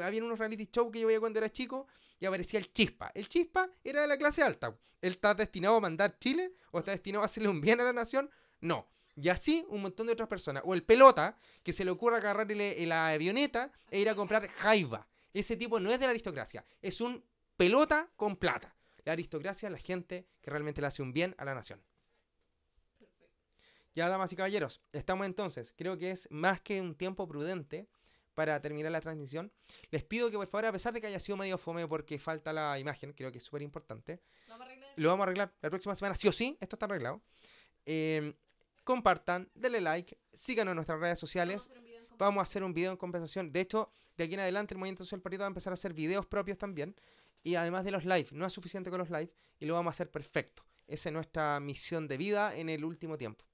había unos reality show que yo veía cuando era chico y aparecía el Chispa. El Chispa era de la clase alta. ¿Él está destinado a mandar Chile? ¿O está destinado a hacerle un bien a la nación? No. Y así un montón de otras personas. O el pelota, que se le ocurre agarrarle la avioneta e ir a comprar jaiba. Ese tipo no es de la aristocracia, es un pelota con plata. La aristocracia es la gente que realmente le hace un bien a la nación. Ya, damas y caballeros, estamos entonces. Creo que es más que un tiempo prudente para terminar la transmisión. Les pido que por favor, a pesar de que haya sido medio fome porque falta la imagen, creo que es súper importante. ¿Lo vamos a arreglar? la próxima semana, sí o sí, esto está arreglado. Em, compartan, denle like, síganos en nuestras redes sociales. Vamos a hacer un video en, compensación. De hecho, aquí en adelante el movimiento social Partido va a empezar a hacer videos propios también. Y además de los live, no es suficiente con los live y lo vamos a hacer perfecto. Esa es nuestra misión de vida en el último tiempo.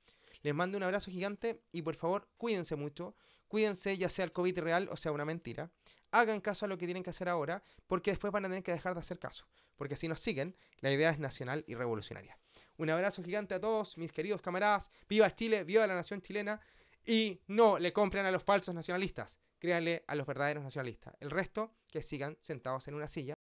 Les mando un abrazo gigante y por favor cuídense mucho. Cuídense ya sea el COVID real o sea una mentira. Hagan caso a lo que tienen que hacer ahora porque después van a tener que dejar de hacer caso. Porque si nos siguen, la idea es nacional y revolucionaria. Un abrazo gigante a todos, mis queridos camaradas. Viva Chile, viva la nación chilena y no le compren a los falsos nacionalistas. Créanle a los verdaderos nacionalistas. El resto, que sigan sentados en una silla